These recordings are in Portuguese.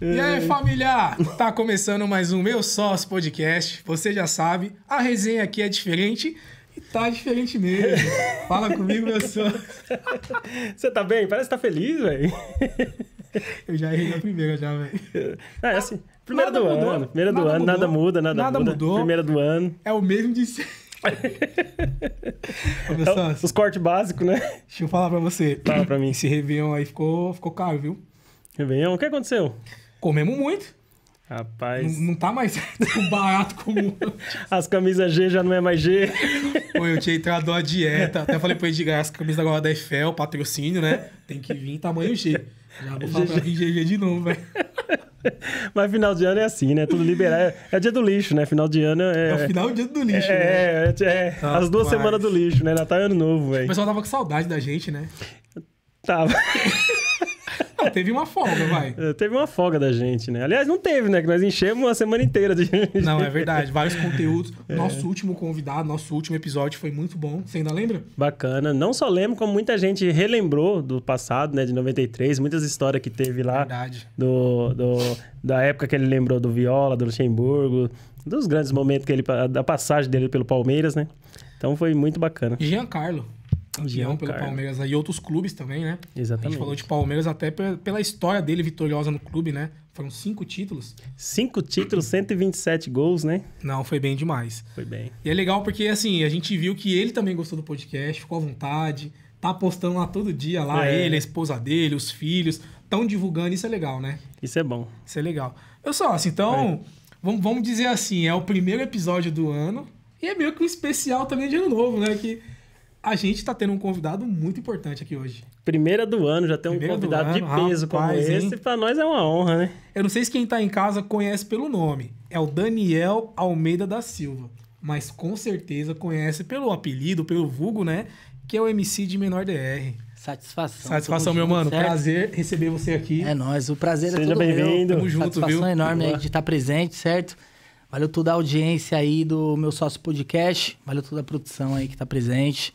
E aí, família? Tá começando mais um Meu Sócio Podcast. Você já sabe, a resenha aqui é diferente e tá diferente mesmo. Fala comigo, meu sócio. Você tá bem? Parece que tá feliz, velho. Eu já errei na primeira, já, velho. É, assim. Primeira nada do mudou. ano. Primeira nada do ano, mudou. nada muda, nada, nada muda. Mudou. Primeira do ano. É o mesmo de sempre. então, os cortes básicos, né? Deixa eu falar pra você. Fala pra mim. Esse Réveillon aí ficou, ficou caro, viu? Réveillon, o que aconteceu? Comemos muito. Rapaz. Não, não tá mais barato como. As camisas G já não é mais G. Pô, eu tinha entrado na dieta. Até falei pra Edgar, as camisas agora da Eiffel, patrocínio, né? Tem que vir tamanho G. Já vou falar pra vir GG de novo, velho. Mas final de ano é assim, né? Tudo liberado. É, é dia do lixo, né? Final de ano é. É o final do dia do lixo, é, né? É, é ah, as duas semanas do lixo, né? Natal e Ano Novo, velho. O pessoal tava com saudade da gente, né? Tava. teve uma folga, vai. É, teve uma folga da gente, né? Aliás, não teve, né? Que nós enchemos uma semana inteira de. Não, é verdade. Vários conteúdos. É. Nosso último convidado, nosso último episódio foi muito bom. Você ainda lembra? Bacana. Não só lembro, como muita gente relembrou do passado, né? De 93, muitas histórias que teve lá. Verdade. Do, do, da época que ele lembrou do Viola, do Luxemburgo, dos grandes momentos que ele. da passagem dele pelo Palmeiras, né? Então foi muito bacana. Giancarlo campeão pelo Palmeiras aí, outros clubes também, né? Exatamente. A gente falou de Palmeiras até pela história dele vitoriosa no clube, né? Foram cinco títulos. Cinco títulos, 127 gols, né? Não, foi bem demais. Foi bem. E é legal porque, assim, a gente viu que ele também gostou do podcast, ficou à vontade, tá postando lá todo dia, lá é. ele, a esposa dele, os filhos, estão divulgando, isso é legal, né? Isso é bom. Isso é legal. Eu só, assim, então, é. vamos, vamos dizer assim, é o primeiro episódio do ano e é meio que um especial também de ano novo, né? Que a gente está tendo um convidado muito importante aqui hoje. Primeira do ano, já tem um Primeira convidado de peso rapaz, como esse. Para nós é uma honra, né? Eu não sei se quem está em casa conhece pelo nome. É o Daniel Almeida da Silva. Mas com certeza conhece pelo apelido, pelo vulgo, né? Que é o MC de menor DR. Satisfação. Satisfação, meu junto, mano. Certo? Prazer receber você aqui. É nóis, o prazer é Seja é todo bem vindo Tamo junto, Satisfação viu? enorme aí de estar tá presente, certo? Valeu toda a audiência aí do meu sócio podcast. Valeu toda a produção aí que está presente.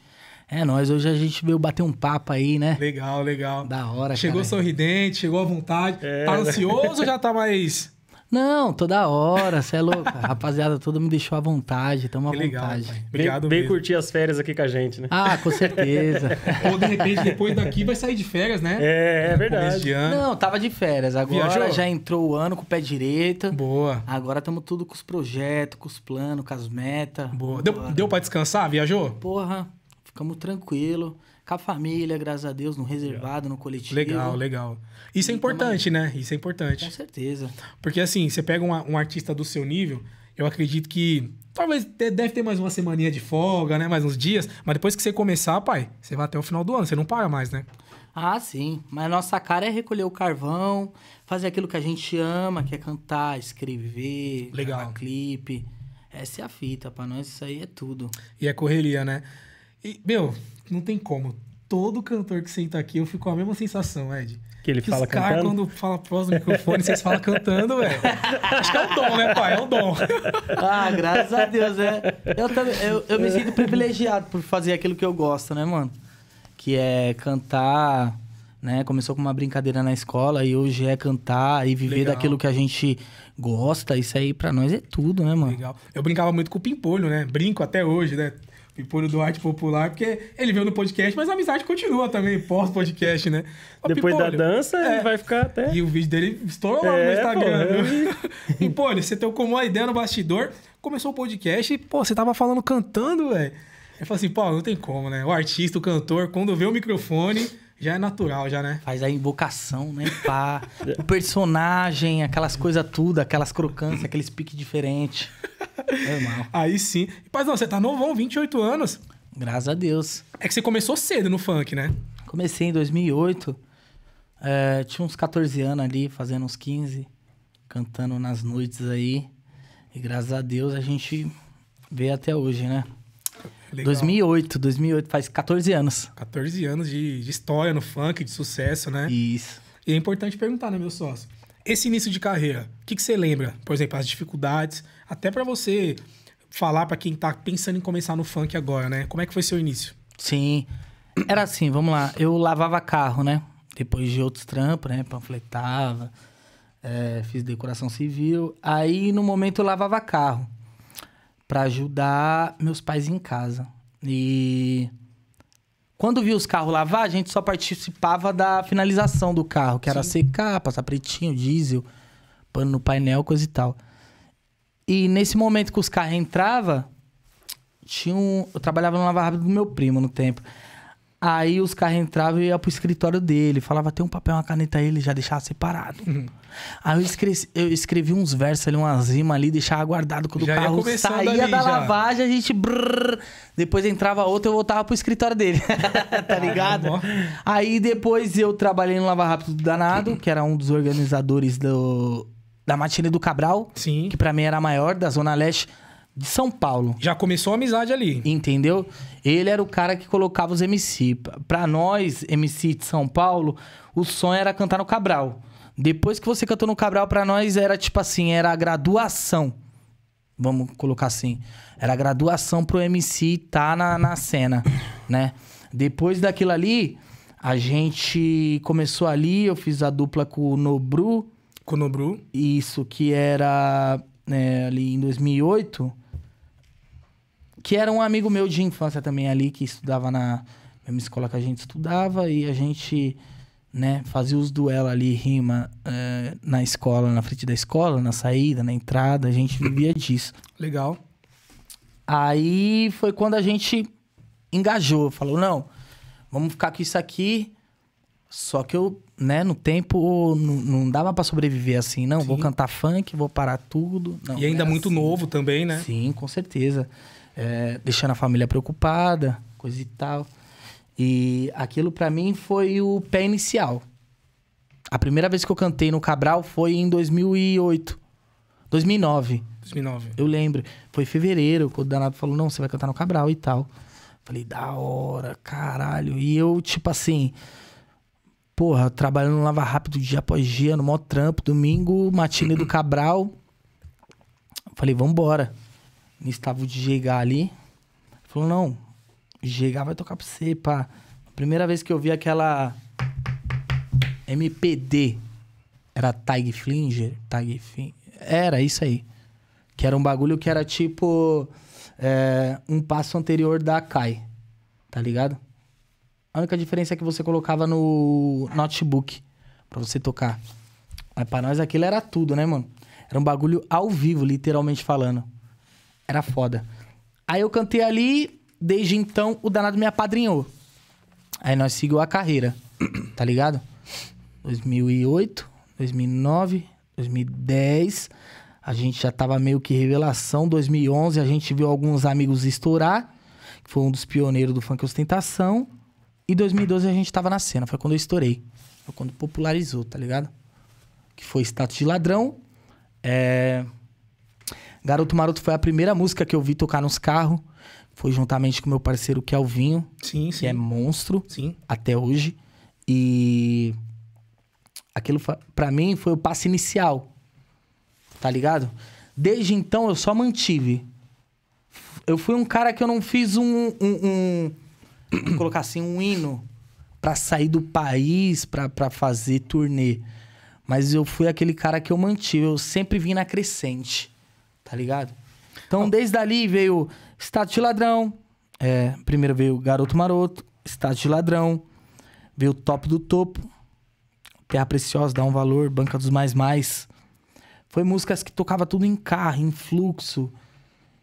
É nós hoje a gente veio bater um papo aí, né? Legal, legal. Da hora, Chegou cara. sorridente, chegou à vontade. É, tá ansioso ou já tá mais... Não, toda hora, você é louco. Rapaziada, toda me deixou à vontade, tamo à que vontade. Legal, Obrigado Vem, vem curtir as férias aqui com a gente, né? Ah, com certeza. Ou de repente, depois daqui vai sair de férias, né? É, é verdade. Não, tava de férias. Agora Viajou? já entrou o ano com o pé direito. Boa. Agora tamo tudo com os projetos, com os planos, com as metas. Boa. Deu, deu pra descansar? Viajou? Porra. Ficamos tranquilo, com a família, graças a Deus, no reservado, no coletivo. Legal, legal. Isso e é importante, também. né? Isso é importante. Com certeza. Porque assim, você pega um, um artista do seu nível, eu acredito que talvez deve ter mais uma semaninha de folga, né? Mais uns dias, mas depois que você começar, pai, você vai até o final do ano, você não para mais, né? Ah, sim. Mas nossa cara é recolher o carvão, fazer aquilo que a gente ama, que é cantar, escrever, legal. clipe. Essa é a fita, pra nós isso aí é tudo. E é correria, né? E, meu, não tem como. Todo cantor que senta aqui, eu fico com a mesma sensação, Ed. Que ele que fala os cara, cantando? quando fala próximo do microfone, vocês falam cantando, velho. É. Acho que é o dom, né, pai? É o dom. Ah, graças a Deus, né? Eu, também, eu, eu me sinto privilegiado por fazer aquilo que eu gosto, né, mano? Que é cantar, né? Começou com uma brincadeira na escola e hoje é cantar e viver Legal. daquilo que a gente gosta. Isso aí pra nós é tudo, né, mano? Legal. Eu brincava muito com o Pimpolho, né? Brinco até hoje, né? Pipolho do Arte Popular, porque ele veio no podcast, mas a amizade continua também, pós-podcast, né? Depois Pipolho, da dança, é, ele vai ficar até. E o vídeo dele estourou lá é, no Instagram. Pô, né? Pipolho, você tocou uma ideia no bastidor, começou o podcast e, pô, você tava falando cantando, velho. Eu falei assim, pô, não tem como, né? O artista, o cantor, quando vê o microfone já é natural, já, né? Faz a invocação, né? Pá. o personagem, aquelas coisas tudo, aquelas crocâncias, aqueles piques diferentes. É mal. Aí sim. Paz, não, você tá novão, 28 anos. Graças a Deus. É que você começou cedo no funk, né? Comecei em 2008. É, tinha uns 14 anos ali, fazendo uns 15. Cantando nas noites aí. E graças a Deus a gente vê até hoje, né? É legal. 2008, 2008, faz 14 anos. 14 anos de, de história no funk, de sucesso, né? Isso. E é importante perguntar, né, meu sócio? Esse início de carreira, o que, que você lembra? Por exemplo, as dificuldades, até para você falar para quem tá pensando em começar no funk agora, né? Como é que foi seu início? Sim. Era assim, vamos lá. Eu lavava carro, né? Depois de outros trampos, né? Panfletava, é, fiz decoração civil. Aí, no momento, eu lavava carro para ajudar meus pais em casa. E quando vi os carros lavar, a gente só participava da finalização do carro, que era Sim. secar, passar pretinho, diesel, pano no painel, coisa e tal. E nesse momento que os carros entravam, tinha um... eu trabalhava no lavar Rápido do meu primo no tempo. Aí os carros entravam e ia pro escritório dele, falava: tem um papel, uma caneta aí, ele já deixava separado. Uhum. Aí eu escrevi, eu escrevi uns versos ali, umas rimas ali, deixava guardado quando já o carro saía ali, da lavagem, a gente. Brrr, depois entrava outro, eu voltava pro escritório dele. tá ligado? Ah, Aí depois eu trabalhei no Lava Rápido do Danado, que era um dos organizadores do, da Matilha do Cabral. Sim. Que para mim era a maior, da Zona Leste de São Paulo. Já começou a amizade ali. Entendeu? Ele era o cara que colocava os MC. Pra nós, MC de São Paulo, o sonho era cantar no Cabral. Depois que você cantou no Cabral, para nós era tipo assim, era a graduação. Vamos colocar assim. Era a graduação pro MC tá na, na cena, né? Depois daquilo ali, a gente começou ali, eu fiz a dupla com o Nobru. Com o Nobru? Isso, que era né, ali em 2008. Que era um amigo meu de infância também ali, que estudava na mesma escola que a gente estudava. E a gente né? Fazia os duelos ali, rima, eh, na escola, na frente da escola, na saída, na entrada, a gente vivia disso. Legal. Aí foi quando a gente engajou, falou, não, vamos ficar com isso aqui, só que eu, né, no tempo não, dava para sobreviver assim, não. Sim. Vou cantar funk, vou parar tudo. Não, e ainda muito assim. novo também, né? Sim, com certeza. É, deixando a família preocupada, coisa e tal. E aquilo para mim foi o pé inicial. A primeira vez que eu cantei no Cabral foi em 2008. 2009. 2009. Eu lembro. Foi em fevereiro, quando o Danado falou: não, você vai cantar no Cabral e tal. Falei, da hora, caralho. E eu, tipo assim, porra, trabalhando no Lava Rápido dia após dia, no mó trampo, domingo, matine do Cabral. Falei, vambora. Nisso estava o DJ Gá ali. Falou, não, Chegar vai tocar pra você, pá. Primeira vez que eu vi aquela MPD, era Tig Flinger, Tig Era isso aí. Que era um bagulho que era tipo é, um passo anterior da Kai, tá ligado? A única diferença é que você colocava no notebook para você tocar. Mas pra nós aquilo era tudo, né, mano? Era um bagulho ao vivo, literalmente falando. Era foda. Aí eu cantei ali, Desde então, o danado me apadrinhou. Aí nós seguimos a carreira, tá ligado? 2008, 2009, 2010. A gente já tava meio que revelação. 2011, a gente viu alguns amigos estourar, que foi um dos pioneiros do funk ostentação. E 2012 a gente tava na cena, foi quando eu estourei. Foi quando popularizou, tá ligado? Que foi status de ladrão. É... Garoto Maroto foi a primeira música que eu vi tocar nos carros. Foi juntamente com meu parceiro Kelvinho. Sim, sim. Que é monstro. Sim. Até hoje. E. Aquilo, para mim, foi o passo inicial. Tá ligado? Desde então, eu só mantive. Eu fui um cara que eu não fiz um. um, um colocar assim, um hino para sair do país, para fazer turnê. Mas eu fui aquele cara que eu mantive. Eu sempre vim na crescente tá ligado? Então, ah. desde ali veio Status de Ladrão, é, primeiro veio Garoto Maroto, Status de Ladrão, veio Top do Topo, Terra Preciosa, Dá um Valor, Banca dos Mais Mais. Foi músicas que tocava tudo em carro, em fluxo.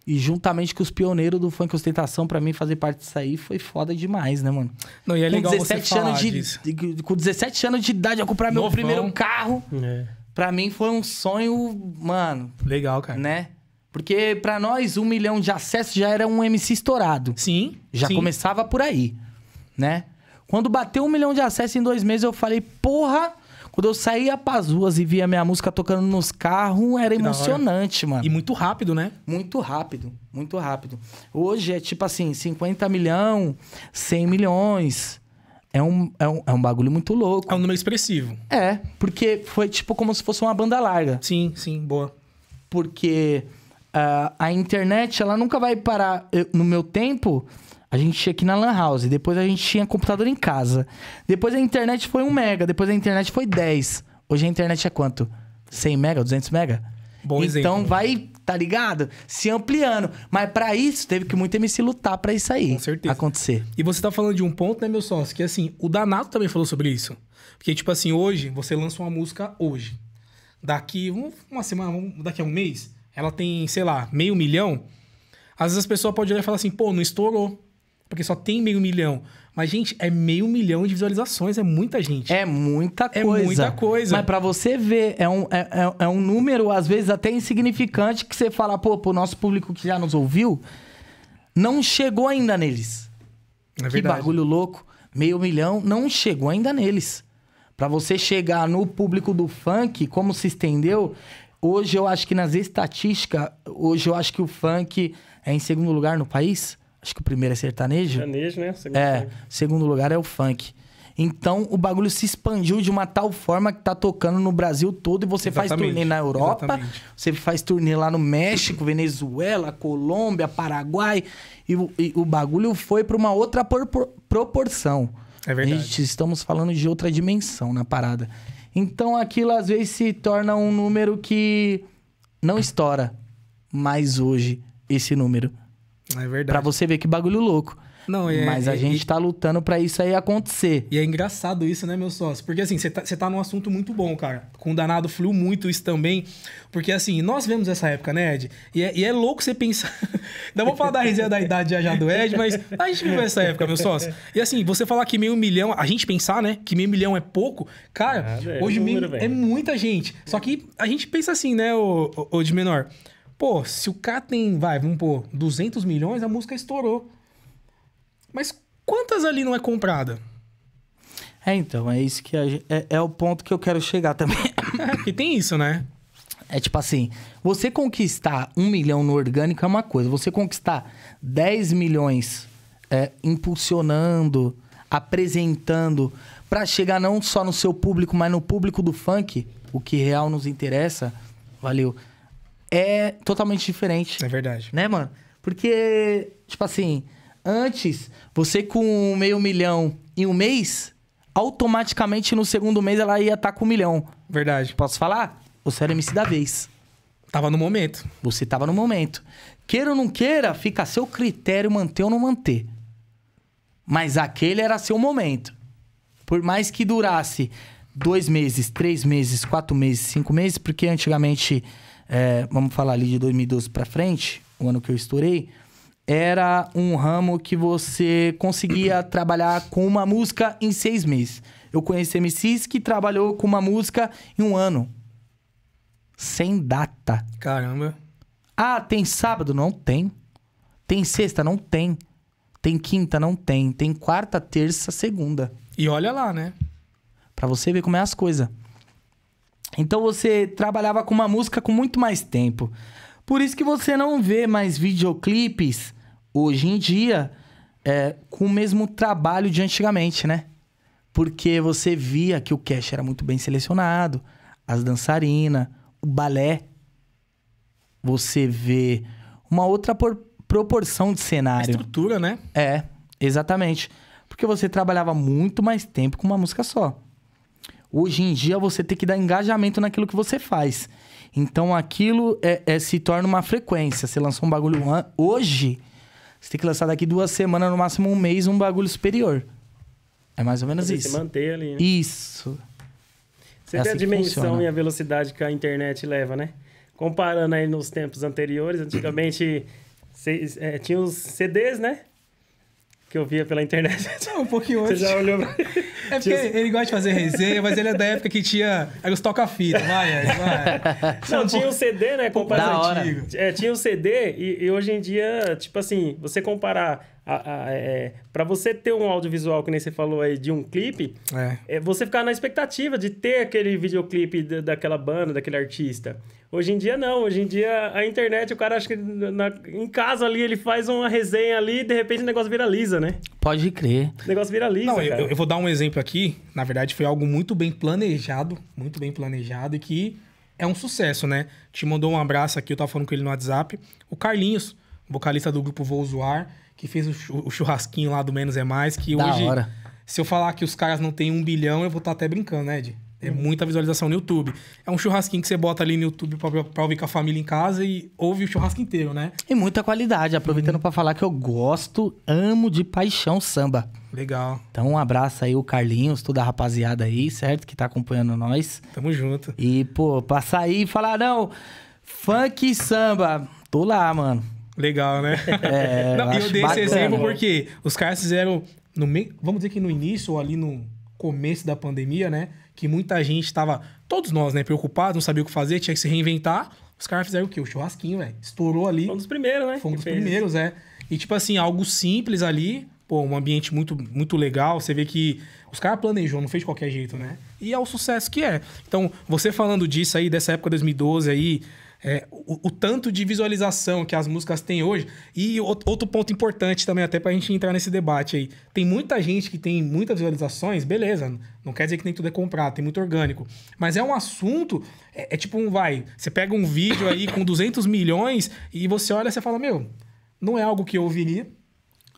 E juntamente com os pioneiros do funk ostentação, para mim fazer parte disso aí foi foda demais, né, mano? Não, e é com legal 17 você anos de, de, Com 17 anos de idade, eu comprar meu Novão. primeiro carro. É. Pra mim foi um sonho, mano. Legal, cara. Né? Porque para nós, um milhão de acessos já era um MC estourado. Sim. Já sim. começava por aí, né? Quando bateu um milhão de acessos em dois meses, eu falei, porra... Quando eu saía pras ruas e via minha música tocando nos carros, era que emocionante, mano. E muito rápido, né? Muito rápido, muito rápido. Hoje é tipo assim, 50 milhões, 100 milhões. É um, é, um, é um bagulho muito louco. É um número expressivo. É, porque foi tipo como se fosse uma banda larga. Sim, sim, boa. Porque Uh, a internet, ela nunca vai parar. Eu, no meu tempo, a gente tinha aqui na Lan House, depois a gente tinha computador em casa. Depois a internet foi 1 mega, depois a internet foi 10. Hoje a internet é quanto? 100 mega, 200 mega? Bom então exemplo. Né? vai, tá ligado? Se ampliando. Mas para isso, teve que muito MC lutar para isso aí Com certeza. acontecer. E você tá falando de um ponto, né, meu sócio? Que assim, o Danato também falou sobre isso. Porque, tipo assim, hoje, você lança uma música hoje. Daqui uma semana, daqui a um mês, ela tem, sei lá, meio milhão, às vezes as pessoas podem olhar e falar assim, pô, não estourou. Porque só tem meio milhão. Mas, gente, é meio milhão de visualizações, é muita gente. É muita é coisa. É muita coisa. Mas pra você ver, é um, é, é, é um número, às vezes, até insignificante, que você fala, pô, pro nosso público que já nos ouviu, não chegou ainda neles. É que bagulho louco. Meio milhão não chegou ainda neles. Para você chegar no público do funk, como se estendeu, Hoje eu acho que nas estatísticas, hoje eu acho que o funk é em segundo lugar no país. Acho que o primeiro é sertanejo. Sertanejo, né? Segundo é, segundo lugar é o funk. Então o bagulho se expandiu de uma tal forma que tá tocando no Brasil todo e você Exatamente. faz turnê na Europa, Exatamente. você faz turnê lá no México, Venezuela, Colômbia, Paraguai e, e o bagulho foi para uma outra proporção. É verdade. A gente, estamos falando de outra dimensão na parada. Então aquilo às vezes se torna um número que não estoura mais hoje esse número. É verdade. Pra você ver que bagulho louco. Não, é, Mas a é, gente está lutando para isso aí acontecer. E é engraçado isso, né, meu sócio? Porque assim, você tá, tá num assunto muito bom, cara. Com o danado fluiu muito isso também. Porque assim, nós vemos essa época, né, Ed? E é, e é louco você pensar. Ainda vou falar da resenha da idade já, já do Ed, mas a gente viveu essa época, meu sócio. E assim, você falar que meio milhão, a gente pensar, né, que meio milhão é pouco, cara, ah, hoje é número, meio, é muita gente. Só que a gente pensa assim, né, o, o, o de menor. Pô, se o cara tem, vai, vamos pôr, 200 milhões, a música estourou. Mas quantas ali não é comprada? É, então, é isso que é, é, o ponto que eu quero chegar também. e tem isso, né? É tipo assim, você conquistar um milhão no orgânico é uma coisa, você conquistar 10 milhões é, impulsionando, apresentando, para chegar não só no seu público, mas no público do funk, o que real nos interessa, valeu, é totalmente diferente. É verdade. Né, mano? Porque, tipo assim, Antes, você com meio milhão em um mês, automaticamente no segundo mês ela ia estar tá com um milhão. Verdade. Posso falar? Você era é MC da vez. Tava no momento. Você tava no momento. Queira ou não queira, fica a seu critério manter ou não manter. Mas aquele era seu momento. Por mais que durasse dois meses, três meses, quatro meses, cinco meses, porque antigamente, é, vamos falar ali de 2012 para frente, o ano que eu estourei, era um ramo que você conseguia trabalhar com uma música em seis meses. Eu conheci MCs que trabalhou com uma música em um ano. Sem data. Caramba. Ah, tem sábado? Não tem. Tem sexta? Não tem. Tem quinta? Não tem. Tem quarta, terça, segunda. E olha lá, né? Pra você ver como é as coisas. Então você trabalhava com uma música com muito mais tempo. Por isso que você não vê mais videoclipes hoje em dia é, com o mesmo trabalho de antigamente, né? Porque você via que o cash era muito bem selecionado, as dançarinas, o balé. Você vê uma outra proporção de cenário. A estrutura, né? É, exatamente. Porque você trabalhava muito mais tempo com uma música só. Hoje em dia você tem que dar engajamento naquilo que você faz. Então aquilo é, é, se torna uma frequência. Você lançou um bagulho hoje, você tem que lançar daqui duas semanas, no máximo um mês, um bagulho superior. É mais ou menos Você isso. Você manter ali, né? Isso. Você é tem assim a dimensão e a velocidade que a internet leva, né? Comparando aí nos tempos anteriores, antigamente cê, é, tinha os CDs, né? que eu via pela internet. um pouquinho antes. Você já olhou pra... É porque ele gosta de fazer resenha, mas ele é da época que tinha. aí os toca-fita, vai, vai. Não, tinha o um CD, né? Comparado. É, tinha o um CD e, e, hoje em dia, tipo assim, você comparar é, para você ter um audiovisual, que nem você falou aí, de um clipe, é. é você ficar na expectativa de ter aquele videoclipe daquela banda, daquele artista. Hoje em dia, não. Hoje em dia, a internet, o cara acha que na, em casa ali, ele faz uma resenha ali e de repente o negócio viraliza, né? Pode crer. O negócio viraliza. Não, eu, eu, vou dar um exemplo aqui. Na verdade, foi algo muito bem planejado, muito bem planejado e que é um sucesso, né? Te mandou um abraço aqui, eu tava falando com ele no WhatsApp. O Carlinhos, vocalista do grupo Vou Zoar que fez o churrasquinho lá do Menos é Mais, que da hoje. Hora. Se eu falar que os caras não têm um bilhão, eu vou estar tá até brincando, né, Ed? É uhum. muita visualização no YouTube. É um churrasquinho que você bota ali no YouTube pra, pra ouvir com a família em casa e ouve o churrasco inteiro, né? E muita qualidade. Aproveitando hum. para falar que eu gosto, amo de paixão samba. Legal. Então, um abraço aí o Carlinhos, toda a rapaziada aí, certo? Que tá acompanhando nós. Tamo junto. E, pô, passar aí e falar, não, funk samba. Tô lá, mano. Legal, né? É, Não, eu, eu dei bacana. esse exemplo porque os caras fizeram, no meio, vamos dizer que no início ou ali no começo da pandemia, né? Que muita gente estava, todos nós, né? Preocupados, não sabia o que fazer, tinha que se reinventar. Os caras fizeram o quê? O churrasquinho, velho. Estourou ali. Foi um dos primeiros, né? Foi um dos fez. primeiros, é. E tipo assim, algo simples ali, pô, um ambiente muito, muito legal. Você vê que os caras planejou, não fez de qualquer jeito, né? E é o sucesso que é. Então, você falando disso aí, dessa época 2012 aí, é, o, o, tanto de visualização que as músicas têm hoje. E outro ponto importante também, até pra gente entrar nesse debate aí. Tem muita gente que tem muitas visualizações, beleza. Não quer dizer que nem tudo é comprado, tem muito orgânico. Mas é um assunto, é, é tipo um, vai, você pega um vídeo aí com 200 milhões e você olha e fala, meu, não é algo que eu ouviria,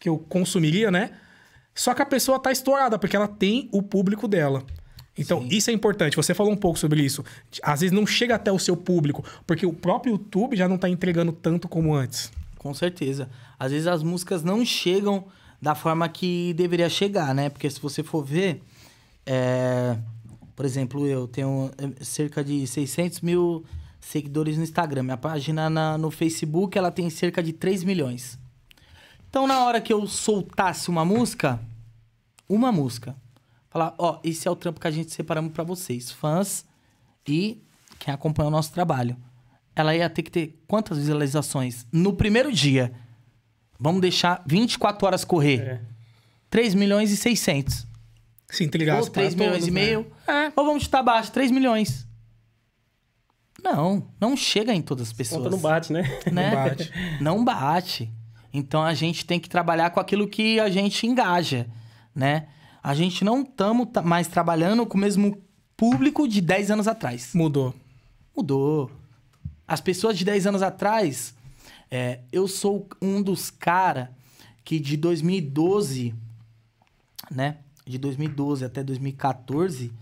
que eu consumiria, né? Só que a pessoa tá estourada, porque ela tem o público dela. Então, Sim. isso é importante. Você falou um pouco sobre isso. Às vezes não chega até o seu público, porque o próprio YouTube já não está entregando tanto como antes. Com certeza. Às vezes as músicas não chegam da forma que deveria chegar, né? Porque se você for ver, é... por exemplo, eu tenho é, cerca de 600 mil seguidores no Instagram. Minha página na, no Facebook ela tem cerca de 3 milhões. Então, na hora que eu soltasse uma música, uma música, falar, ó, esse é o trampo que a gente separamos para vocês, fãs e quem acompanha o nosso trabalho. Ela ia ter que ter quantas visualizações? No primeiro dia, vamos deixar 24 horas correr. É. 3 milhões e 600. Se entregar Ou 3 milhões todos, e né? meio. Né? É, ou vamos chutar baixo, 3 milhões. Não, não chega em todas as pessoas. Conta não bate, né? né? Não bate. Não bate. Então a gente tem que trabalhar com aquilo que a gente engaja, né? a gente não estamos mais trabalhando com o mesmo público de 10 anos atrás. Mudou. Mudou. As pessoas de 10 anos atrás, é, eu sou um dos cara que de 2012, né? De 2012 até 2014,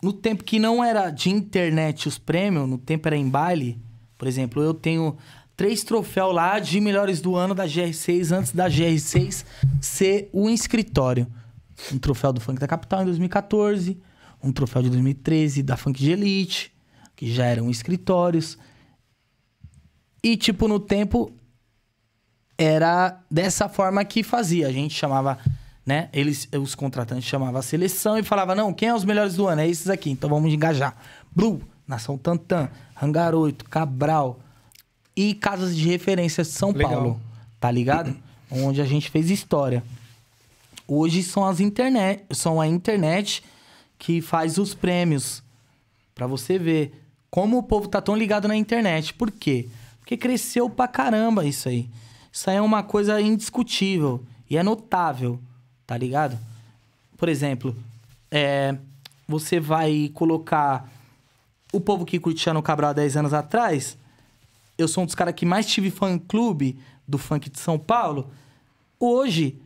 no tempo que não era de internet os prêmios, no tempo era em baile, por exemplo, eu tenho três troféus lá de melhores do ano da GR6 antes da GR6 ser o um um troféu do Funk da Capital em 2014, um troféu de 2013 da Funk de Elite, que já eram escritórios. E, tipo, no tempo, era dessa forma que fazia. A gente chamava, né? Eles, os contratantes chamavam a seleção e falava: não, quem é os melhores do ano? É esses aqui, então vamos engajar. Blue Nação Tantan, Hangar 8, Cabral e casas de referência de São Legal. Paulo, tá ligado? Onde a gente fez história. Hoje são as internet, são a internet que faz os prêmios para você ver como o povo tá tão ligado na internet. Por quê? Porque cresceu pra caramba isso aí. Isso aí é uma coisa indiscutível e é notável, tá ligado? Por exemplo, é, você vai colocar o povo que curtia no Cabral há 10 anos atrás. Eu sou um dos caras que mais tive fã-clube do funk de São Paulo. Hoje,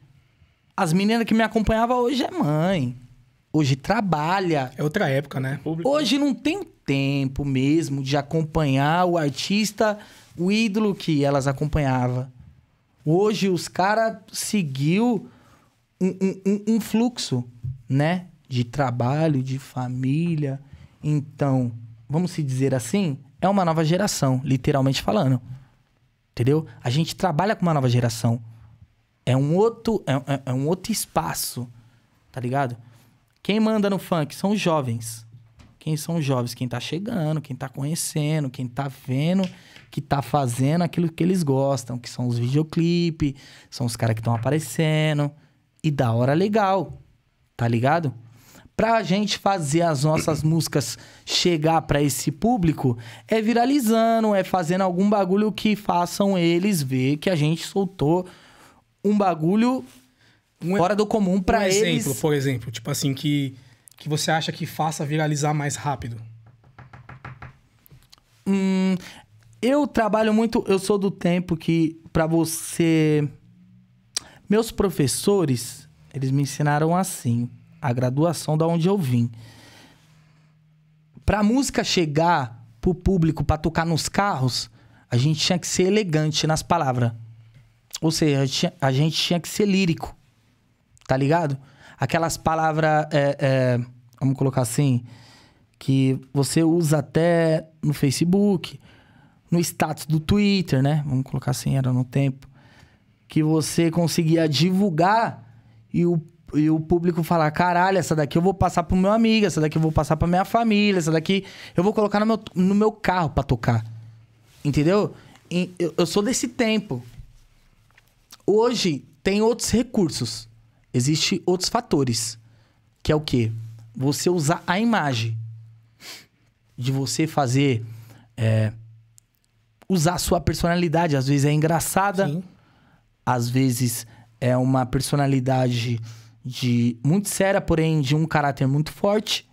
as meninas que me acompanhavam hoje é mãe. Hoje trabalha. É outra época, né? Público. Hoje não tem tempo mesmo de acompanhar o artista, o ídolo que elas acompanhavam. Hoje os caras seguiu um, um, um, fluxo, né? De trabalho, de família. Então, vamos se dizer assim, é uma nova geração, literalmente falando. Entendeu? A gente trabalha com uma nova geração. É um outro, é, é, é um outro espaço, tá ligado? Quem manda no funk são os jovens. Quem são os jovens? Quem tá chegando, quem tá conhecendo, quem tá vendo, que tá fazendo aquilo que eles gostam, que são os videoclipes, são os caras que estão aparecendo. E da hora legal, tá ligado? Pra gente fazer as nossas músicas chegar para esse público, é viralizando, é fazendo algum bagulho que façam eles ver que a gente soltou um bagulho um, fora do comum para um eles. Exemplo, por exemplo, tipo assim, que, que você acha que faça viralizar mais rápido? Hum, eu trabalho muito, eu sou do tempo que para você meus professores, eles me ensinaram assim, a graduação da onde eu vim. Para música chegar pro público para tocar nos carros, a gente tinha que ser elegante nas palavras. Ou seja, a gente tinha que ser lírico, tá ligado? Aquelas palavras, é, é, vamos colocar assim, que você usa até no Facebook, no status do Twitter, né? Vamos colocar assim, era no tempo. Que você conseguia divulgar e o, e o público falar: caralho, essa daqui eu vou passar pro meu amigo, essa daqui eu vou passar pra minha família, essa daqui eu vou colocar no meu, no meu carro pra tocar. Entendeu? E eu, eu sou desse tempo. Hoje tem outros recursos. Existem outros fatores. Que é o quê? Você usar a imagem. De você fazer. É, usar a sua personalidade. Às vezes é engraçada. Sim. Às vezes é uma personalidade de muito séria, porém de um caráter muito forte.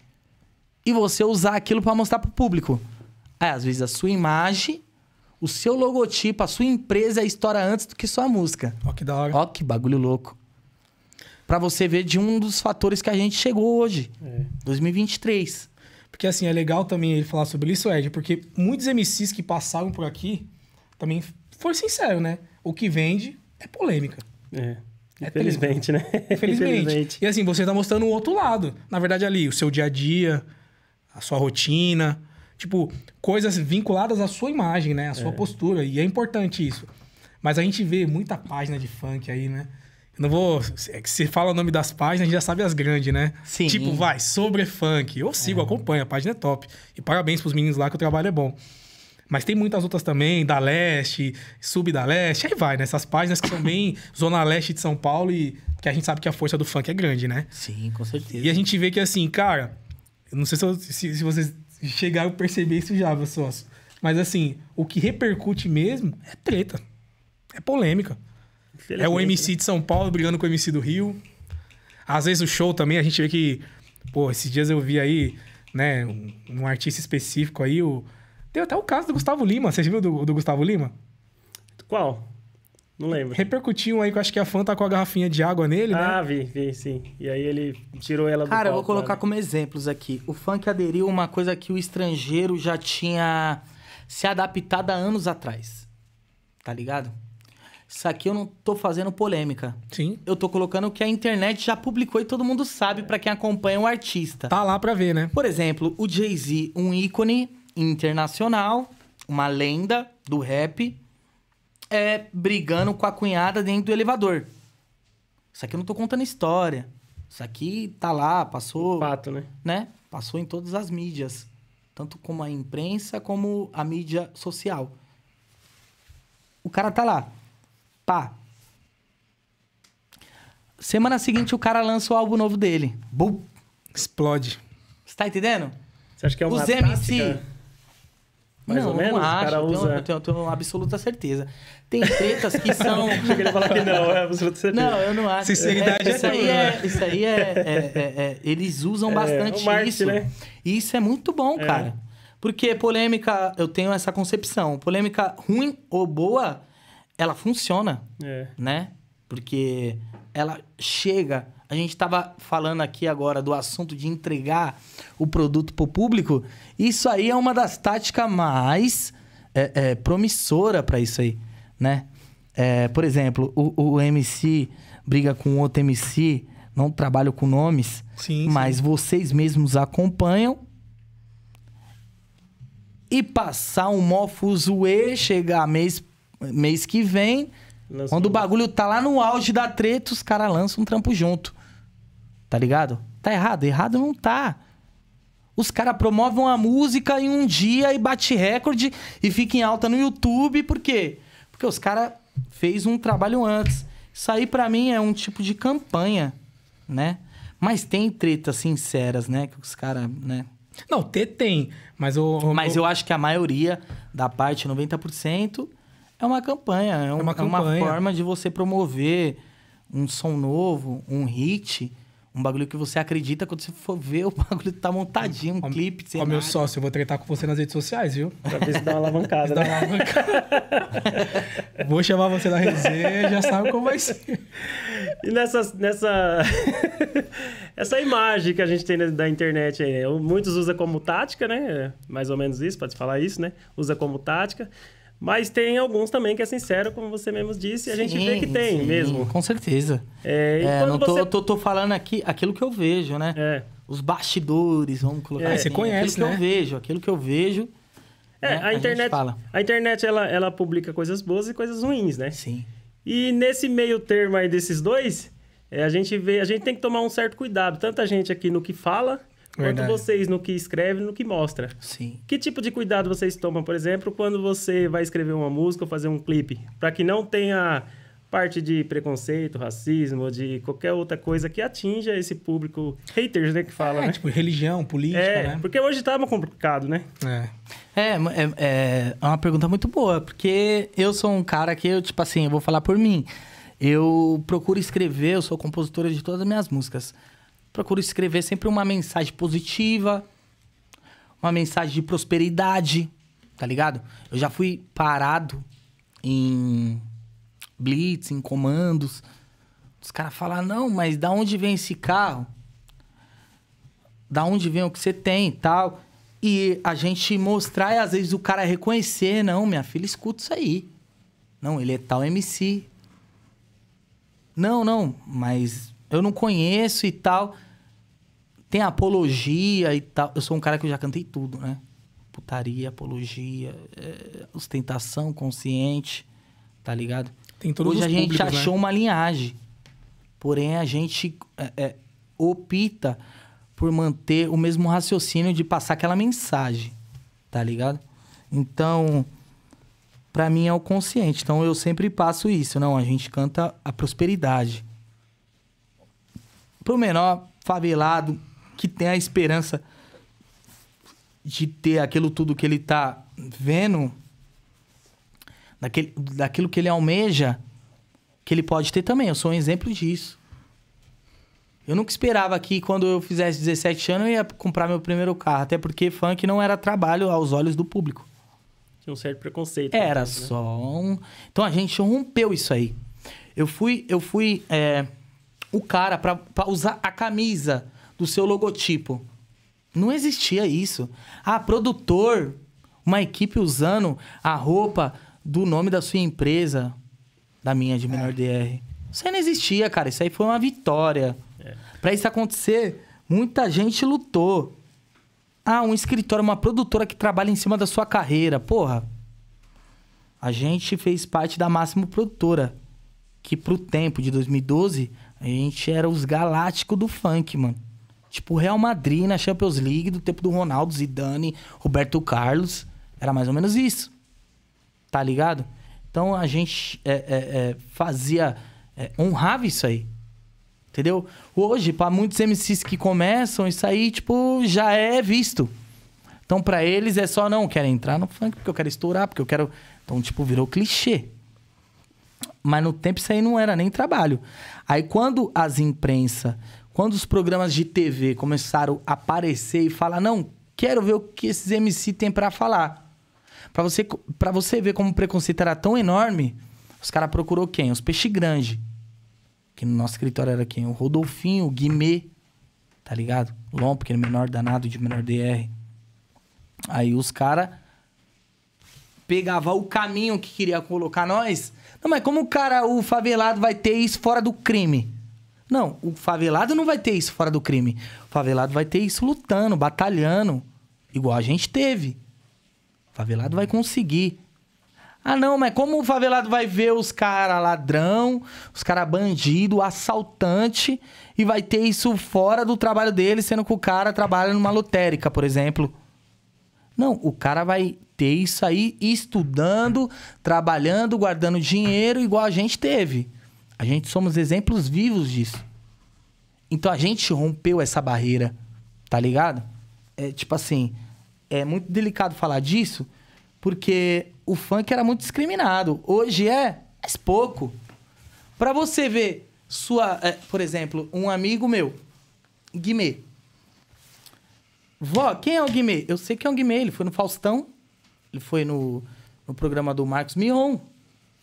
E você usar aquilo para mostrar pro público. às vezes a sua imagem o seu logotipo, a sua empresa estoura antes do que sua música. Ó que da hora. Ó que bagulho louco. Pra você ver de um dos fatores que a gente chegou hoje, é. 2023. Porque assim, é legal também ele falar sobre isso, Ed, porque muitos MCs que passaram por aqui, também, for sincero, né? O que vende é polêmica. É. É né? Infelizmente. Infelizmente. E assim, você tá mostrando o outro lado. Na verdade, ali, o seu dia a dia, a sua rotina, Tipo, coisas vinculadas à sua imagem, né? À sua é. postura. E é importante isso. Mas a gente vê muita página de funk aí, né? Eu não vou. É que se fala o nome das páginas, a gente já sabe as grandes, né? Sim. Tipo, vai, sobre funk. Eu sigo, é. acompanho, a página é top. E parabéns pros meninos lá que o trabalho é bom. Mas tem muitas outras também, da Leste, Sub da Leste, aí vai, né? Essas páginas que são bem Zona Leste de São Paulo e que a gente sabe que a força do funk é grande, né? Sim, com certeza. E a gente vê que assim, cara, não sei se, se, se vocês chegar eu perceber isso já, meu sócio. Mas assim, o que repercute mesmo é treta. É polêmica. É o MC né? de São Paulo brigando com o MC do Rio. Às vezes o show também, a gente vê que. Pô, esses dias eu vi aí, né, um, um artista específico aí, o. Tem até o caso do Gustavo Lima. Você viu do, do Gustavo Lima? Qual? Não lembro. Repercutiu um aí que eu acho que a fã tá com a garrafinha de água nele, né? Ah, vi, vi, sim. E aí ele tirou ela do Cara, eu vou colocar né? como exemplos aqui. O funk aderiu a uma coisa que o estrangeiro já tinha se adaptado há anos atrás. Tá ligado? Isso aqui eu não tô fazendo polêmica. Sim. Eu tô colocando o que a internet já publicou e todo mundo sabe para quem acompanha o artista. Tá lá pra ver, né? Por exemplo, o Jay-Z, um ícone internacional, uma lenda do rap é, brigando com a cunhada dentro do elevador. Isso aqui eu não tô contando história. Isso aqui tá lá, passou. Um fato, né? né? Passou em todas as mídias. Tanto como a imprensa, como a mídia social. O cara tá lá. Pá. Semana seguinte o cara lança o álbum novo dele. Bum. Explode. Você tá entendendo? Você acha que é uma Os tática? Mais não, ou menos? Não acho, cara usa... tenho, eu tenho, eu tenho absoluta certeza. Tem tretas que são. falar que não, é absoluta certeza. Não, eu não acho. Sinceridade é, é, é né? isso, aí é, isso é, aí é, Eles usam bastante Marte, isso. Né? E isso é muito bom, cara. Porque polêmica, eu tenho essa concepção. Polêmica ruim ou boa, ela funciona. Né? Porque ela chega a gente estava falando aqui agora do assunto de entregar o produto para o público. Isso aí é uma das táticas mais é, é, promissora para isso aí, né? É, por exemplo, o, o, MC briga com outro MC, não trabalho com nomes, sim, mas sim. vocês mesmos acompanham e passar um mó fuzuê, chegar mês, mês que vem, Lançou quando o bagulho tá lá no auge da treta, os caras lançam um trampo junto. Tá ligado? Tá errado? Errado não tá. Os caras promovem a música em um dia e bate recorde e fica em alta no YouTube. Por quê? Porque os caras fez um trabalho antes. Isso aí pra mim é um tipo de campanha, né? Mas tem tretas sinceras, né? Que os caras, né? Não, ter tem, mas o... Mas eu acho que a maioria da parte, 90%, é uma campanha. É, é um, é uma campanha. É uma forma de você promover um som novo, um hit um bagulho que você acredita quando você for ver, o bagulho tá montadinho, um ó, clipe. Ó, meu sócio, eu vou tretar com você nas redes sociais, viu? Pra ver se dá uma alavancada. né? dá uma né? alavancada. vou chamar você da resenha, já sabe como vai ser. E nessa. nessa... Essa imagem que a gente tem da internet aí, né? Muitos usam como tática, né? É mais ou menos isso, pode falar isso, né? Usa como tática. Mas tem alguns também que é sincero, como você mesmo disse, e a gente vê que tem sim, mesmo. Com certeza. É, é não tô, você... tô, tô, falando aqui aquilo que eu vejo, né? É. Os bastidores, vamos colocar. É, assim, você conhece, aquilo né? que eu né? vejo, aquilo que eu vejo. É, né? a, internet. A, a internet ela, ela publica coisas boas e coisas ruins, né? Sim. E nesse meio termo aí desses dois, é, a gente vê, a gente tem que tomar um certo cuidado, tanto a gente aqui no que fala, Verdade. quanto vocês no que escrevem no que mostra. Sim. Que tipo de cuidado vocês tomam, por exemplo, quando você vai escrever uma música ou fazer um clipe? Para que não tenha parte de preconceito, racismo, ou de qualquer outra coisa que atinja esse público haters, né, que fala, é, né? tipo religião, política, é, né? porque hoje tá complicado, né? É. É, é, é, é uma pergunta muito boa, porque eu sou um cara que, eu, tipo assim, eu vou falar por mim. Eu procuro escrever, eu sou compositora de todas as minhas músicas procuro escrever sempre uma mensagem positiva, uma mensagem de prosperidade, tá ligado? Eu já fui parado em blitz, em comandos. Os caras falam, não, mas da onde vem esse carro? Da onde vem o que você tem e tal? E a gente mostrar e às vezes o cara reconhecer, não, minha filha, escuta isso aí. Não, ele é tal MC. Não, não, mas eu não conheço e tal. Tem apologia e tal. Eu sou um cara que eu já cantei tudo, né? Putaria, apologia, eh, ostentação consciente, tá ligado? Tem todos Hoje a públicos, gente achou né? uma linhagem. Porém, a gente é, é, opta por manter o mesmo raciocínio de passar aquela mensagem, tá ligado? Então, para mim é o consciente. Então, eu sempre passo isso. Não, a gente canta a prosperidade pro menor favelado que tem a esperança de ter aquilo tudo que ele tá vendo, daquele, daquilo que ele almeja, que ele pode ter também. Eu sou um exemplo disso. Eu nunca esperava que quando eu fizesse 17 anos eu ia comprar meu primeiro carro, até porque funk não era trabalho aos olhos do público. Tinha um certo preconceito. Era né? só um. Então a gente rompeu isso aí. Eu fui, eu fui é o cara para usar a camisa do seu logotipo. Não existia isso. Ah, produtor, uma equipe usando a roupa do nome da sua empresa, da minha de menor é. DR. Isso aí não existia, cara. Isso aí foi uma vitória. É. Para isso acontecer, muita gente lutou. Ah, um escritório, uma produtora que trabalha em cima da sua carreira. Porra, a gente fez parte da Máximo Produtora, que pro tempo de 2012 a gente era os galácticos do funk, mano. Tipo, Real Madrid na Champions League, do tempo do Ronaldo, Zidane, Roberto Carlos. Era mais ou menos isso. Tá ligado? Então a gente é, é, é, fazia. É, honrava isso aí. Entendeu? Hoje, para muitos MCs que começam, isso aí, tipo, já é visto. Então, para eles é só, não, quero entrar no funk porque eu quero estourar, porque eu quero. Então, tipo, virou clichê. Mas no tempo isso aí não era nem trabalho. Aí quando as imprensa, quando os programas de TV começaram a aparecer e falar, não, quero ver o que esses MC têm para falar. Para você, pra você ver como o preconceito era tão enorme, os caras procurou quem? Os peixe grande. Que no nosso escritório era quem? O Rodolfinho, o Guimê, tá ligado? Lom, pequeno menor danado de menor DR. Aí os caras pegava o caminho que queria colocar nós. Não, mas como o cara, o favelado, vai ter isso fora do crime? Não, o favelado não vai ter isso fora do crime. O favelado vai ter isso lutando, batalhando, igual a gente teve. O favelado vai conseguir. Ah, não, mas como o favelado vai ver os cara ladrão, os cara bandido, assaltante e vai ter isso fora do trabalho dele, sendo que o cara trabalha numa lotérica, por exemplo, não, o cara vai ter isso aí estudando, trabalhando, guardando dinheiro, igual a gente teve. A gente somos exemplos vivos disso. Então a gente rompeu essa barreira, tá ligado? É tipo assim, é muito delicado falar disso, porque o funk era muito discriminado. Hoje é, mas é pouco. Para você ver sua, é, por exemplo, um amigo meu, Guimê, Vó, quem é o Guimê? Eu sei que é o Guimê. Ele foi no Faustão. Ele foi no, no programa do Marcos Mion.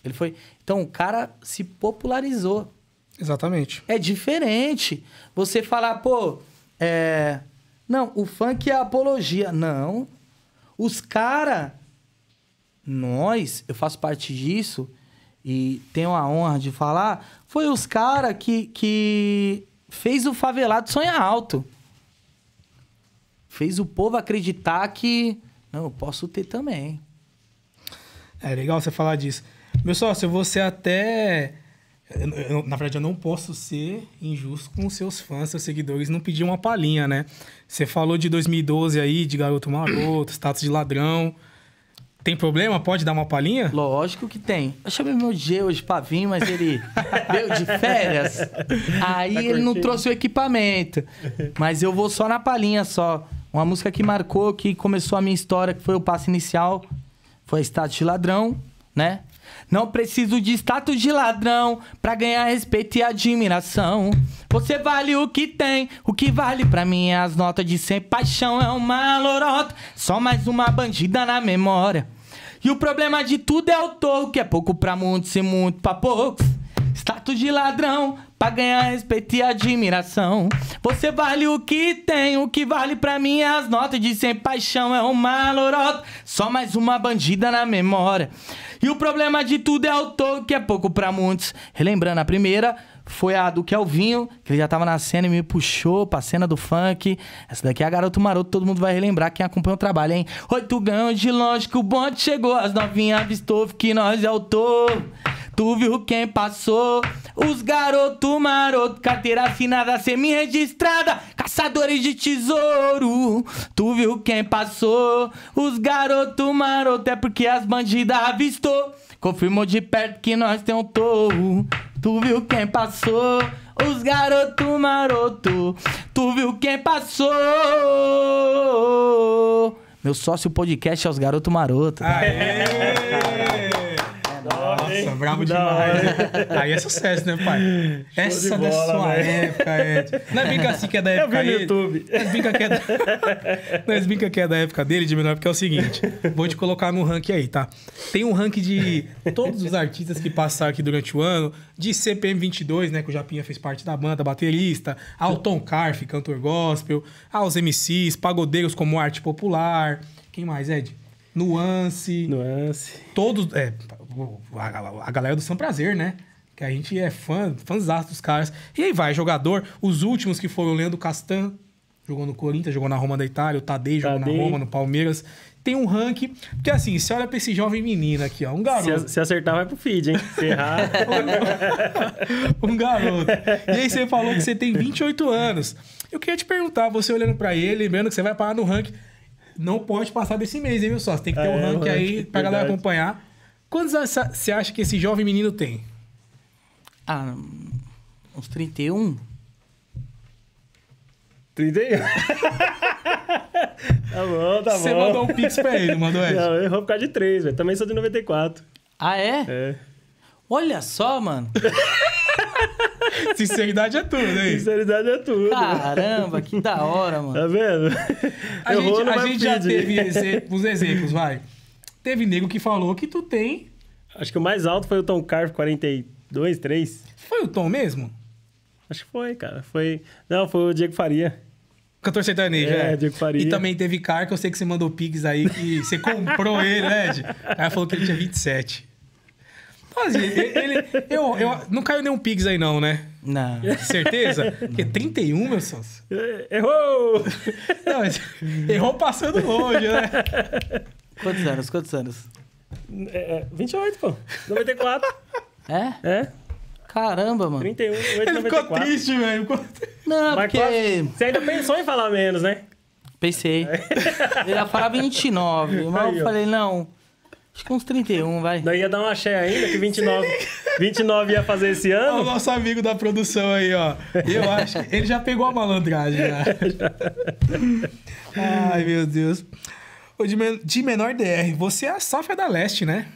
Ele foi. Então o cara se popularizou. Exatamente. É diferente. Você falar, pô, é. Não, o funk é apologia. Não. Os caras. Nós, eu faço parte disso e tenho a honra de falar, foi os caras que, que fez o favelado sonhar alto fez o povo acreditar que não, eu posso ter também. É legal você falar disso. Meu sócio, você até. Eu, na verdade, eu não posso ser injusto com seus fãs, seus seguidores, não pedir uma palhinha, né? Você falou de 2012 aí, de garoto maroto, status de ladrão. Tem problema? Pode dar uma palhinha? Lógico que tem. Eu chamei meu G hoje pra vir, mas ele veio de férias. Tá aí tá ele não trouxe o equipamento. Mas eu vou só na palhinha só. Uma música que marcou, que começou a minha história, que foi o passo inicial, foi Status de Ladrão, né? Não preciso de status de ladrão para ganhar respeito e admiração. Você vale o que tem, o que vale para mim é as notas de sem paixão é uma lorota, só mais uma bandida na memória. E o problema de tudo é o touro, que é pouco pra muitos e muito pra poucos. Status de ladrão Pra ganhar respeito e admiração. Você vale o que tem, o que vale pra mim é as notas de sem paixão. É uma lorota, só mais uma bandida na memória. E o problema de tudo é o toque, que é pouco pra muitos. Relembrando a primeira, foi a do Kelvinho, que ele já tava na cena e me puxou pra cena do funk. Essa daqui é a Garoto Maroto, todo mundo vai relembrar quem acompanha o trabalho, hein? Oito ganhos de longe que o bonde chegou, as novinhas avistou, que nós é o toque. Tu viu quem passou? Os garoto maroto, carteira assinada, semi-registrada, caçadores de tesouro. Tu viu quem passou? Os garoto maroto, é porque as bandidas avistou. Confirmou de perto que nós tem um touro. Tu viu quem passou? Os garoto maroto. Tu viu quem passou? Meu sócio podcast é os garoto maroto. Aê! Nossa, brabo demais. Tá aí é sucesso, né, pai? Show Essa bola, da sua época, Ed. É. Não é brinca assim é é que é da época dele. Eu vi no YouTube. Nós brinca, que é da... Nós brinca que é da época dele, de menor, porque é o seguinte. Vou te colocar no ranking aí, tá? Tem um ranking de todos os artistas que passaram aqui durante o ano, de CPM 22, né, que o Japinha fez parte da banda, baterista, ao Tom Carf, cantor gospel, aos MCs, pagodeiros como arte popular... Quem mais, Ed? Nuance. Nuance. Todos. É, a, a galera do São Prazer, né? Que a gente é fã, fãzão dos caras. E aí vai, jogador. Os últimos que foram o Leandro Castan, jogou no Corinthians, jogou na Roma da Itália, o Tadei, Tadei. jogou na Roma, no Palmeiras. Tem um ranking. Porque assim, você olha pra esse jovem menino aqui, ó. Um garoto. Se, acertar, vai pro feed, hein? Se errar. um garoto. E aí você falou que você tem 28 anos. Eu queria te perguntar, você olhando para ele, lembrando que você vai parar no ranking. Não pode passar desse mês, hein, meu sócio? Tem que ter é, um ranking é, aí pra galera acompanhar. Quantos anos você acha que esse jovem menino tem? Ah, uns 31. 31? tá bom, tá bom. Você mandou um pix pra ele, mandou ele? Não, eu errou por causa de 3, velho. Também sou de 94. Ah, é? É. Olha só, mano. Sinceridade é tudo, hein? Sinceridade é tudo. Caramba, que da hora, mano. Tá vendo? A eu gente, a gente já teve os exemplos, vai. Teve nego que falou que tu tem. Acho que o mais alto foi o Tom Carver, 42, 3. Foi o Tom mesmo? Acho que foi, cara. Foi. Não, foi o Diego Faria. Cantor sertanejo, é. É, Diego Faria. E também teve Car, que eu sei que você mandou Pigs aí, que você comprou ele, né, Ed? Aí falou que ele tinha 27. Mas, ele, eu, eu, não caiu nenhum Pigs aí, não, né? Não. Certeza? que Porque 31, meu sócio. Errou! Não, errou passando longe, né? Quantos anos? Quantos anos? É, 28, é, pô. 94. É? É. Caramba, mano. 31, 94. Ele ficou triste, velho. Não, Mas porque... Você ainda pensou em falar menos, né? Pensei. É. Ele ia falar 29, mas Aí, eu falei, não, acho que uns 31, vai. Não ia dar uma ché ainda, que 29, 29 ia fazer esse ano. Olha o nosso amigo da produção aí, ó. Eu acho que ele já pegou a malandragem. Já. Né? Ai, meu Deus de, menor DR, você é a safra da leste, né?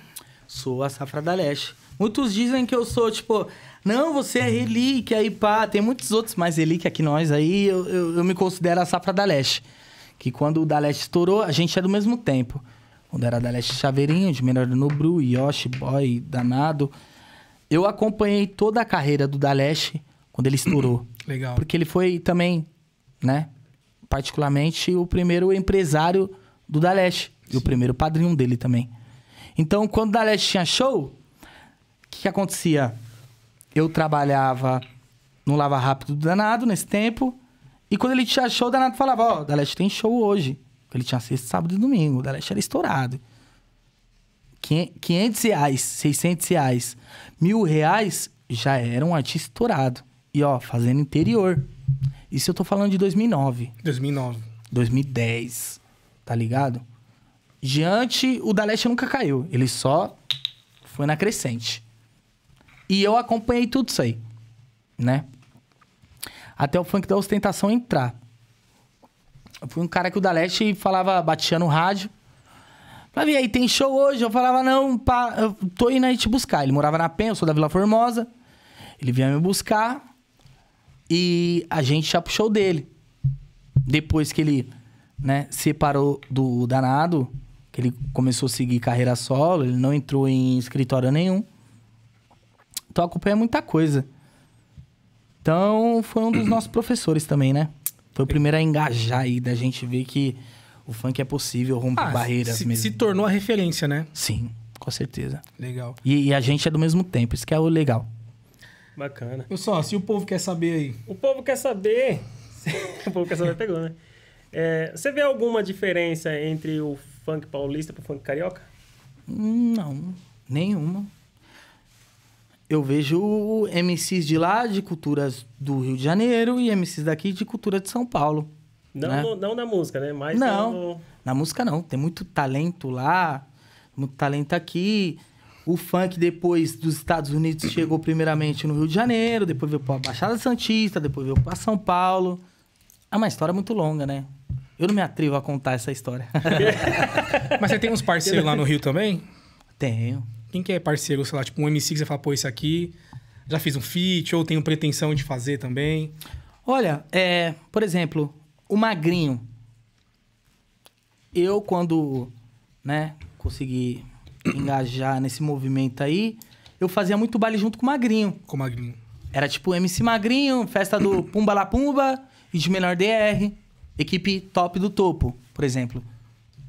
Sou a safra da leste. Muitos dizem que eu sou, tipo, não, você é relíquia aí, pá. Tem muitos outros mais relíquia que nós aí. Eu, eu, eu me considero a safra da leste. Que quando o da leste estourou, a gente é do mesmo tempo. Quando era da leste Chaveirinho, de menor no Bru, Yoshi, Boy, Danado. Eu acompanhei toda a carreira do da leste quando ele estourou. Legal. Porque ele foi também, né? Particularmente o primeiro empresário do Daleste. E o primeiro padrinho dele também. Então, quando o Daleste tinha show, o que, que acontecia? Eu trabalhava no Lava Rápido do Danado nesse tempo. E quando ele tinha show, o Danado falava, ó, oh, Daleste tem show hoje. ele tinha sexta, sábado e domingo. O Daleste era estourado. 500 reais, 600 reais, mil reais, já era um artista estourado. E ó, fazendo interior. Isso eu tô falando de 2009. 2009. 2010 tá ligado? Diante, o Daleste nunca caiu. Ele só foi na crescente. E eu acompanhei tudo isso aí, né? Até o funk da ostentação entrar. Eu fui um cara que o Daleste falava, batia no rádio. Falei, aí, tem show hoje? Eu falava, não, pá, eu tô indo aí te buscar. Ele morava na Penha, eu sou da Vila Formosa. Ele vinha me buscar e a gente já puxou dele. Depois que ele né, separou do danado, que ele começou a seguir carreira solo, ele não entrou em escritório nenhum. Então acompanha é muita coisa. Então foi um dos nossos professores também, né? Foi o primeiro a engajar aí, da gente ver que o funk é possível romper ah, barreiras se, mesmo. Se tornou a referência, né? Sim, com certeza. Legal. E, e a gente é do mesmo tempo, isso que é o legal. Bacana. Pessoal, se o povo quer saber aí. O povo quer saber. o povo quer saber, pegou, né? É, você vê alguma diferença entre o funk paulista para o funk carioca? Não, nenhuma. Eu vejo MCs de lá de culturas do Rio de Janeiro e MCs daqui de cultura de São Paulo. Não, né? no, não na música, né? Mas não, no... na música não. Tem muito talento lá, muito talento aqui. O funk depois dos Estados Unidos chegou primeiramente no Rio de Janeiro, depois veio para a Baixada Santista, depois veio para São Paulo. É uma história muito longa, né? Eu não me atrevo a contar essa história. Mas você tem uns parceiros lá no Rio também? Tenho. Quem que é parceiro, sei lá, tipo um MC que você fala, pô, esse aqui já fiz um feat ou tenho pretensão de fazer também? Olha, é, por exemplo, o Magrinho. Eu, quando né, consegui engajar nesse movimento aí, eu fazia muito baile junto com o Magrinho. Com o Magrinho. Era tipo MC Magrinho, festa do Pumba La Pumba e de Menor DR equipe top do topo, por exemplo.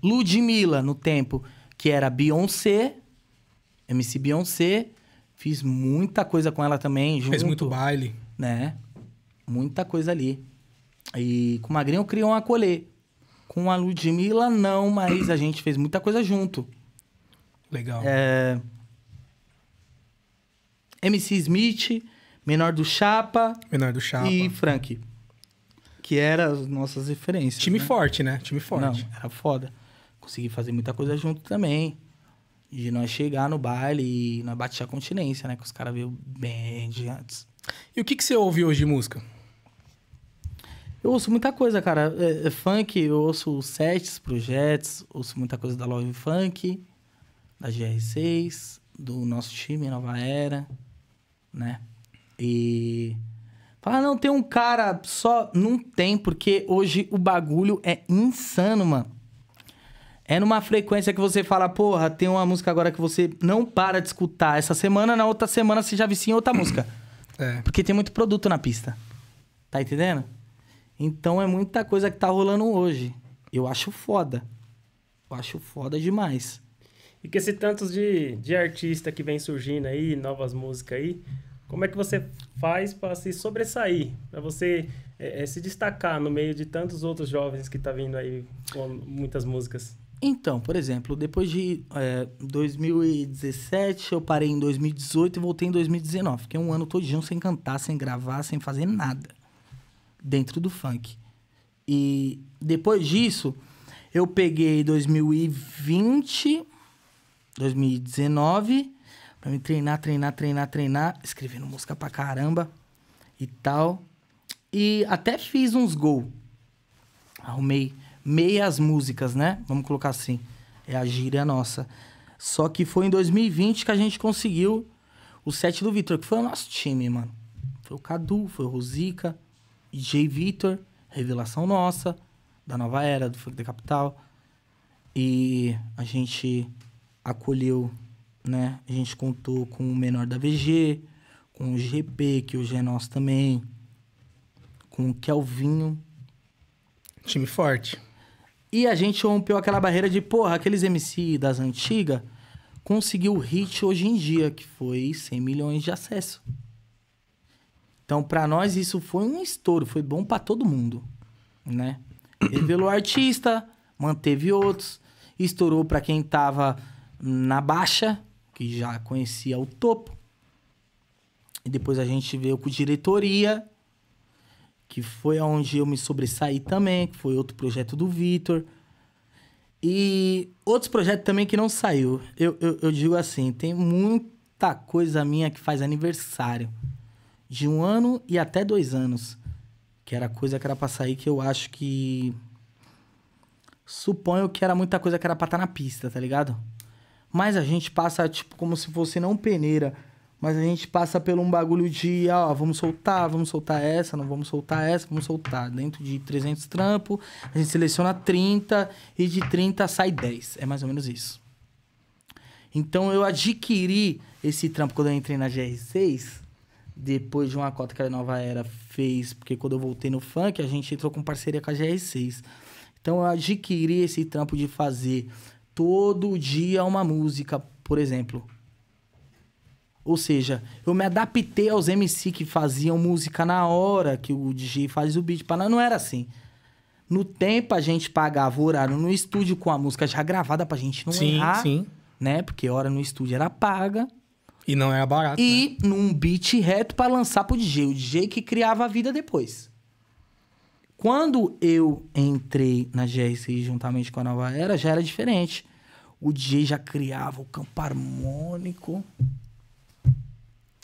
Ludmilla, no tempo, que era Beyoncé, MC Beyoncé. Fiz muita coisa com ela também, junto. Fez muito baile. Né? Muita coisa ali. E com o Magrinho eu criou um acolher. Com a Ludmilla, não, mas a gente fez muita coisa junto. Legal. É... MC Smith, Menor do Chapa. Menor do Chapa. E Frank que eram as nossas referências. Time né? forte, né? Time forte. Não, era foda. Consegui fazer muita coisa junto também. De nós chegar no baile e nós bater a continência, né? Que os caras veio bem de antes. E o que, que você ouve hoje de música? Eu ouço muita coisa, cara. É, é funk, eu ouço sets, projetos, ouço muita coisa da Love Funk, da GR6, do nosso time, Nova Era, né? E Fala, não, tem um cara só. Não tem, porque hoje o bagulho é insano, mano. É numa frequência que você fala, porra, tem uma música agora que você não para de escutar essa semana, na outra semana você já vicia em outra música. É. Porque tem muito produto na pista. Tá entendendo? Então é muita coisa que tá rolando hoje. Eu acho foda. Eu acho foda demais. E que esse tantos de, de artista que vem surgindo aí, novas músicas aí, como é que você faz para se sobressair, para você é, é, se destacar no meio de tantos outros jovens que tá vindo aí com muitas músicas? Então, por exemplo, depois de é, 2017, eu parei em 2018 e voltei em 2019. Fiquei um ano todinho sem cantar, sem gravar, sem fazer nada dentro do funk. E depois disso, eu peguei 2020, 2019 Pra me treinar, treinar, treinar, treinar, escrevendo música pra caramba e tal. E até fiz uns gols. Arrumei meias músicas, né? Vamos colocar assim. É a gíria nossa. Só que foi em 2020 que a gente conseguiu o set do Vitor, que foi o nosso time, mano. Foi o Cadu, foi o Rosica, J. Vitor, revelação nossa, da nova era, do Funk da Capital. E a gente acolheu né? A gente contou com o menor da VG, com o GP, que hoje é nosso também, com o Kelvinho. Time forte. E a gente rompeu aquela barreira de, porra, aqueles MC das antigas conseguiu o hit hoje em dia, que foi 100 milhões de acesso. Então, para nós, isso foi um estouro, foi bom para todo mundo, né? Revelou artista, manteve outros, estourou para quem tava na baixa, que já conhecia o topo. E depois a gente veio com diretoria, que foi onde eu me sobressaí também, que foi outro projeto do Vitor. E outros projetos também que não saiu. Eu, eu, eu, digo assim, tem muita coisa minha que faz aniversário. De um ano e até dois anos. Que era coisa que era pra sair que eu acho que. Suponho que era muita coisa que era pra estar tá na pista, tá ligado? Mas a gente passa, tipo, como se fosse não peneira, mas a gente passa pelo um bagulho de, ó, vamos soltar, vamos soltar essa, não vamos soltar essa, vamos soltar. Dentro de 300 trampo, a gente seleciona 30 e de 30 sai 10. É mais ou menos isso. Então eu adquiri esse trampo quando eu entrei na GR6, depois de uma cota que a Nova Era fez, porque quando eu voltei no funk, a gente entrou com parceria com a GR6. Então eu adquiri esse trampo de fazer todo dia uma música, por exemplo. Ou seja, eu me adaptei aos MC que faziam música na hora que o DJ faz o beat. Para não era assim. No tempo a gente pagava o horário no estúdio com a música já gravada pra gente não sim, errar. Sim, sim. Né? Porque a hora no estúdio era paga. E não era é barato. E né? num beat reto para lançar pro DJ. O DJ que criava a vida depois. Quando eu entrei na GRCI juntamente com a Nova Era, já era diferente. O DJ já criava o campo harmônico,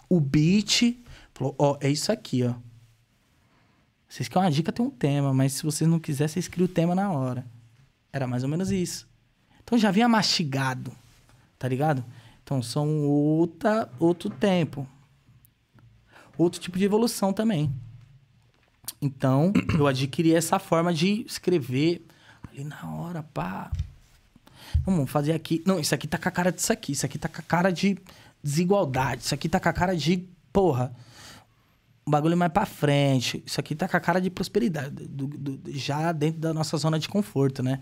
o beat. Falou, ó, oh, é isso aqui, ó. Vocês querem uma dica, tem um tema, mas se vocês não quiserem, vocês criam o tema na hora. Era mais ou menos isso. Então já vinha mastigado, tá ligado? Então são outra, outro tempo. Outro tipo de evolução também. Então, eu adquiri essa forma de escrever ali na hora, pá. Vamos fazer aqui. Não, isso aqui tá com a cara disso aqui. Isso aqui tá com a cara de desigualdade. Isso aqui tá com a cara de, porra, um bagulho mais pra frente. Isso aqui tá com a cara de prosperidade. Do, do, já dentro da nossa zona de conforto, né?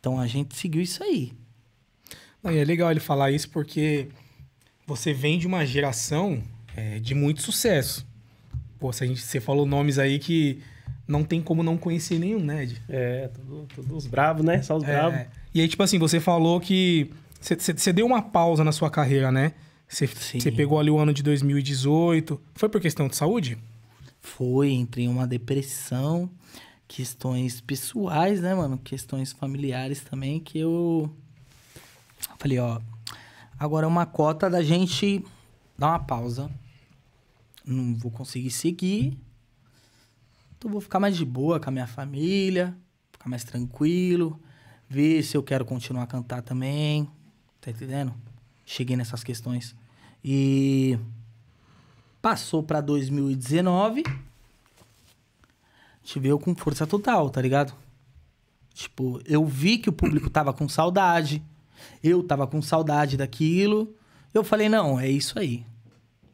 Então a gente seguiu isso aí. Não, e é legal ele falar isso porque você vem de uma geração é, de muito sucesso pô, se a gente, você falou nomes aí que não tem como não conhecer nenhum, né, Ed? É, todos os bravos, né? Só os é, bravos. É. E aí, tipo assim, você falou que você deu uma pausa na sua carreira, né? Você pegou ali o ano de 2018. Foi por questão de saúde? Foi, entrei em uma depressão, questões pessoais, né, mano? Questões familiares também, que eu falei, ó, agora é uma cota da gente dar uma pausa, não vou conseguir seguir. Então vou ficar mais de boa com a minha família, ficar mais tranquilo, ver se eu quero continuar a cantar também. Tá entendendo? Cheguei nessas questões. E passou para 2019. Tive eu com força total, tá ligado? Tipo, eu vi que o público tava com saudade. Eu tava com saudade daquilo. Eu falei, não, é isso aí.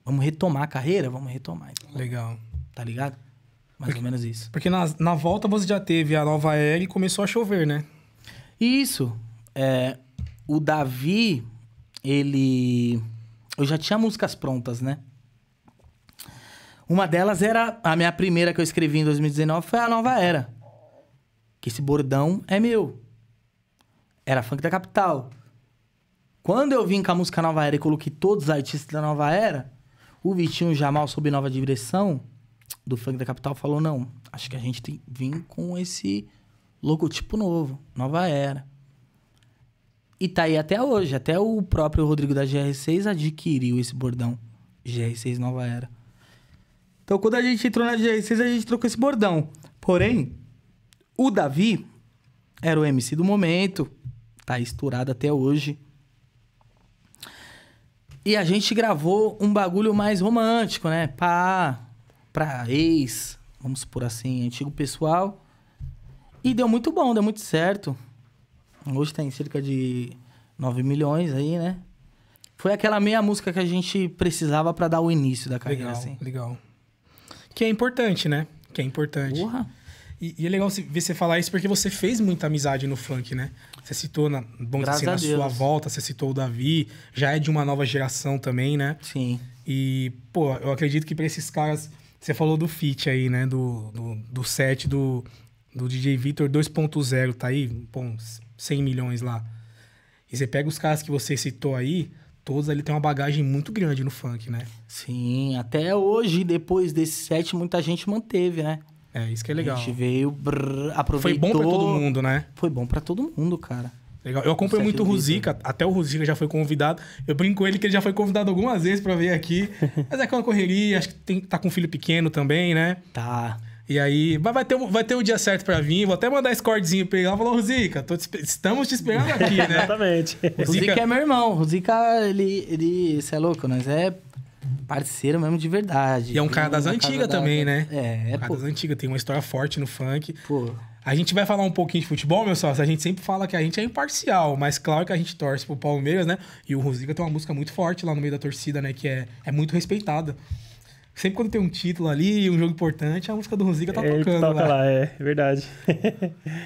Vamos retomar a carreira? Vamos retomar. Então. Legal. Tá ligado? Mais porque, ou menos isso. Porque na, na volta você já teve a nova era e começou a chover, né? Isso. É, o Davi, ele. Eu já tinha músicas prontas, né? Uma delas era a minha primeira que eu escrevi em 2019 foi a Nova Era. Que esse bordão é meu. Era funk da capital. Quando eu vim com a música Nova Era e coloquei todos os artistas da Nova Era, o Vitinho Jamal, sob nova direção do Funk da Capital, falou: não, acho que a gente tem que vir com esse logotipo novo, nova era. E tá aí até hoje. Até o próprio Rodrigo da GR6 adquiriu esse bordão. GR6 Nova Era. Então, quando a gente entrou na GR6, a gente trocou esse bordão. Porém, o Davi era o MC do momento. Tá estourado até hoje. E a gente gravou um bagulho mais romântico, né? Pra, pra ex, vamos por assim, antigo pessoal. E deu muito bom, deu muito certo. Hoje tem tá cerca de 9 milhões aí, né? Foi aquela meia música que a gente precisava para dar o início da carreira, legal, assim. Legal. Que é importante, né? Que é importante. Porra. E, e é legal ver você falar isso porque você fez muita amizade no funk, né? Você citou, na, vamos dizer assim, na sua volta, você citou o Davi, já é de uma nova geração também, né? Sim. E, pô, eu acredito que para esses caras. Você falou do fit aí, né? Do, do, do set do, do DJ Vitor 2.0, tá aí? pô, 100 milhões lá. E você pega os caras que você citou aí, todos ali têm uma bagagem muito grande no funk, né? Sim, até hoje, depois desse set, muita gente manteve, né? É, isso que é legal. A gente veio, brrr, aproveitou. Foi bom pra todo mundo, né? Foi bom pra todo mundo, cara. Legal. Eu acompanho muito o Ruzica, até o Ruzica já foi convidado. Eu brinco com ele que ele já foi convidado algumas vezes para vir aqui. Mas é que é uma correria, acho que tem, tá com um filho pequeno também, né? Tá. E aí, vai ter, vai ter o dia certo para vir. Vou até mandar esse cordzinho pra ele lá e falar, Ruzica, te, estamos te esperando aqui, né? Exatamente. O Ruzica é meu irmão. O Ruzica, ele, ele, você é louco, nós é parceiro mesmo de verdade. E é um cara das antigas também, da... né? É, é um cara das antigas, tem uma história forte no funk. Pô. A gente vai falar um pouquinho de futebol, meu sócio. A gente sempre fala que a gente é imparcial, mas claro que a gente torce pro Palmeiras, né? E o Rosiga tem uma música muito forte lá no meio da torcida, né? Que é, é muito respeitada. Sempre quando tem um título ali, um jogo importante, a música do Rosica tá é, tocando. Toca lá. lá, é verdade.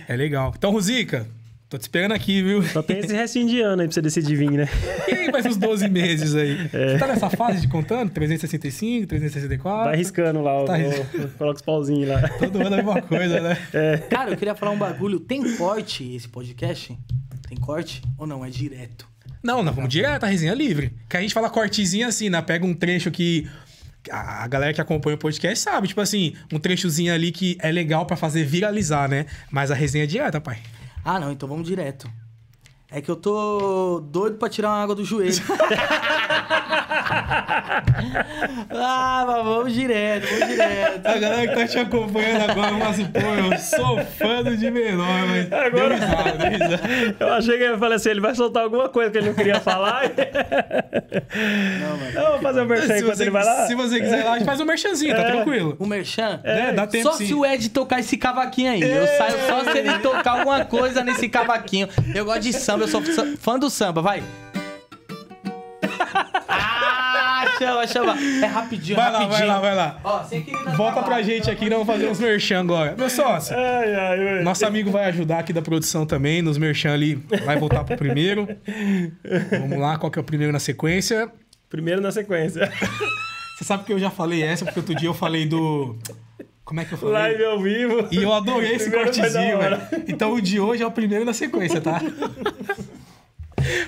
é legal. Então, Rosica, Tô te esperando aqui, viu? Só tem esse restinho de ano aí pra você decidir vir, né? e aí, mais uns 12 meses aí. É. Você tá nessa fase de contando? 365, 364? Tá arriscando lá, tá ris... coloca os pauzinhos lá. Todo ano é a mesma coisa, né? É. Cara, eu queria falar um bagulho. Tem corte esse podcast? Tem corte? Ou não? É direto? Não, não, vamos direto, a resenha livre. Que a gente fala cortezinho assim, né? Pega um trecho que a galera que acompanha o podcast sabe, tipo assim, um trechozinho ali que é legal para fazer viralizar, né? Mas a resenha é direta, pai. Ah, não, então vamos direto. É que eu tô doido pra tirar uma água do joelho. ah, mas vamos direto, vamos direto. A galera que tá te acompanhando agora mas assim, pô, eu sou fã do de menor, mas agora... deu risada, deu risada. Eu achei que ele falar assim, ele vai soltar alguma coisa que ele não queria falar. não, mas... Eu vou fazer um merchan se enquanto ele vai lá. Se você quiser ir lá, a gente faz um merchanzinho, tá é. tranquilo. Um merchan? É, dá é. tempo Só sim. se o Ed tocar esse cavaquinho aí. É. Eu saio só se ele tocar alguma coisa nesse cavaquinho. Eu gosto de samba, eu sou fã do samba, vai chama, chama. É rapidinho, vai rapidinho. Vai lá, vai lá, vai lá. Ó, tá Volta pra gente aqui, nós vamos fazer uns merchan agora. Meu sócio, ai, ai, ai. nosso amigo vai ajudar aqui da produção também, nos merchan ali, vai voltar pro primeiro. vamos lá, qual que é o primeiro na sequência? Primeiro na sequência. Você sabe que eu já falei essa, porque outro dia eu falei do... Como é que eu falei? Live ao vivo. E eu adorei esse cortezinho, velho. Então o de hoje é o primeiro na sequência, tá?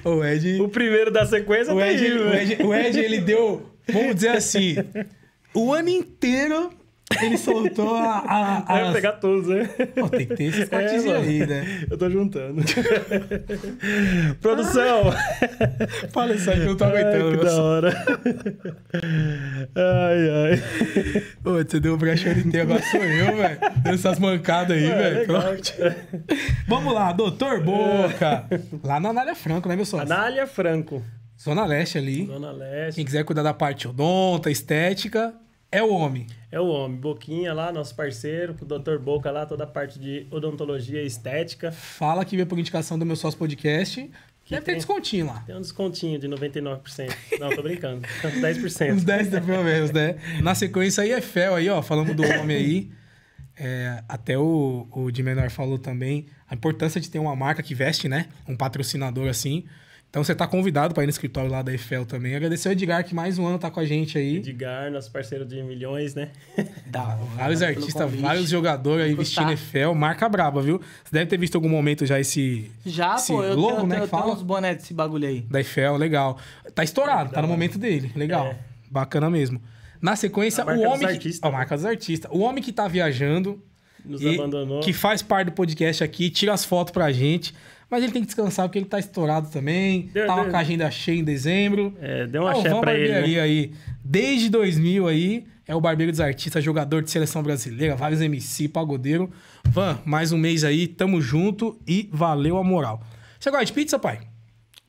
o Ed. O primeiro da sequência o tá Ed, tá aí, o Ed, o Ed, ele deu, vamos dizer assim, o ano inteiro ele soltou a. a, é, a... Vai pegar todos, né? Pô, tem que ter esses cortes é, aí, né? Eu tô juntando. Produção! Ah, fala isso aí que eu não tô ai, aguentando. Que da hora. ai, ai. Ô, você deu o brechão inteiro, agora sou eu, velho. Dando essas mancadas aí, é, velho. Pronto. Vamos lá, doutor Boca. Lá na Anália Franco, né, meu sócio? Anália Franco. Zona Leste ali. Zona Leste. Quem quiser cuidar da parte odonta, estética, é o homem. É o homem. Boquinha lá, nosso parceiro, o Dr. Boca lá, toda a parte de odontologia e estética. Fala que veio por indicação do meu sócio podcast. Que Deve tem, ter descontinho lá. Tem um descontinho de 99%. Não, tô brincando. 10%. uns 10 pelo menos, né? Na sequência aí é fel aí, ó. Falamos do homem aí. É, até o, o de menor falou também a importância de ter uma marca que veste, né? Um patrocinador assim. Então você está convidado para ir no escritório lá da Eiffel também. Agradecer ao Edgar, que mais um ano está com a gente aí. Edgar, nosso parceiro de milhões, né? Dá, vários artistas, vários jogadores aí vestindo Eiffel. Marca braba, viu? Você deve ter visto algum momento já esse. Já, esse pô, eu logo, tenho, né, tenho, fala? uns bonés desse bagulho aí. Da Eiffel, legal. Tá estourado, é, tá no momento dele. Legal. É. Bacana mesmo. Na sequência, o homem. Dos que... A marca dos artistas. O homem que está viajando. Nos abandonou. Que faz parte do podcast aqui, tira as fotos pra gente mas ele tem que descansar porque ele tá estourado também. Deu, tava tá deu. com a agenda cheia em dezembro. É, deu uma cheia então, pra ele. Né? aí, desde 2000 aí, é o barbeiro dos artistas, jogador de seleção brasileira, vários MC, pagodeiro. Van, mais um mês aí, tamo junto e valeu a moral. Você gosta de pizza, pai?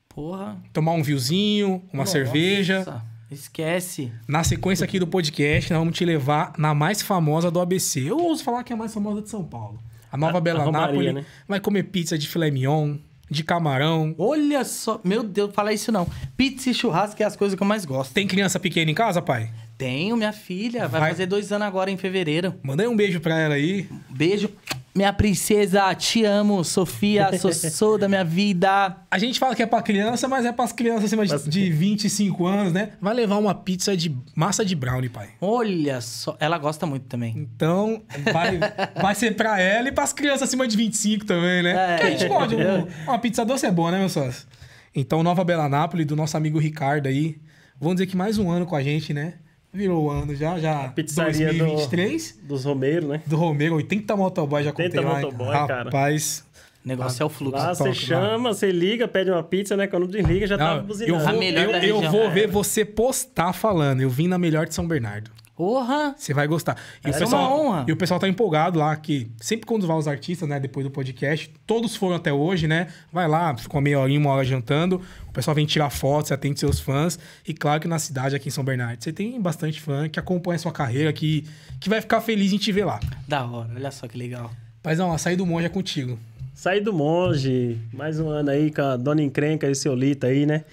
Porra. Tomar um viuzinho, uma Nossa. cerveja. Esquece. Na sequência aqui do podcast, nós vamos te levar na mais famosa do ABC. Eu ouso falar que é a mais famosa de São Paulo. A Nova a, Bela Nápoles né? vai comer pizza de filé mignon, de camarão. Olha só, meu Deus, falar isso não. Pizza e churrasco é as coisas que eu mais gosto. Tem criança pequena em casa, pai? Tenho, minha filha. Vai, vai, fazer dois anos agora, em fevereiro. Mandei um beijo pra ela aí. Beijo. Minha princesa, te amo, Sofia, sou da minha vida. A gente fala que é pra criança, mas é pras crianças acima mas... de 25 anos, né? Vai levar uma pizza de massa de brownie, pai. Olha só, ela gosta muito também. Então, vai, vai ser pra ela e pras crianças acima de 25 também, né? É. Que a gente pode. Um, uma pizza doce é boa, né, meus sócio? Então, Nova Bela Nápoles, do nosso amigo Ricardo aí. Vamos dizer que mais um ano com a gente, né? virou o ano já, já. A pizzaria 2023. Do, dos Romeiros, né? Do Romeiro, 80 motoboy já contei 80 lá. motoboy, rapaz, cara. Rapaz... O negócio é o fluxo. Lá você chama, você liga, pede uma pizza, né? Quando desliga, já tá não, tá buzinando. Eu vou, eu, eu vou ver você postar falando. Eu vim na melhor de São Bernardo. Porra! Você vai gostar. E é o pessoal, uma honra. E o pessoal tá empolgado lá, que sempre quando vai os artistas, né, depois do podcast, todos foram até hoje, né? Vai lá, ficou meia horinha, uma hora jantando, o pessoal vem tirar fotos, atende seus fãs. E claro que na cidade, aqui em São Bernardo, você tem bastante fã que acompanha a sua carreira, que, que vai ficar feliz em te ver lá. Da hora, olha só que legal. Paizão, a sair do monge é contigo. Sair do monge, mais um ano aí com a Dona Encrenca e o seu Lito aí, né?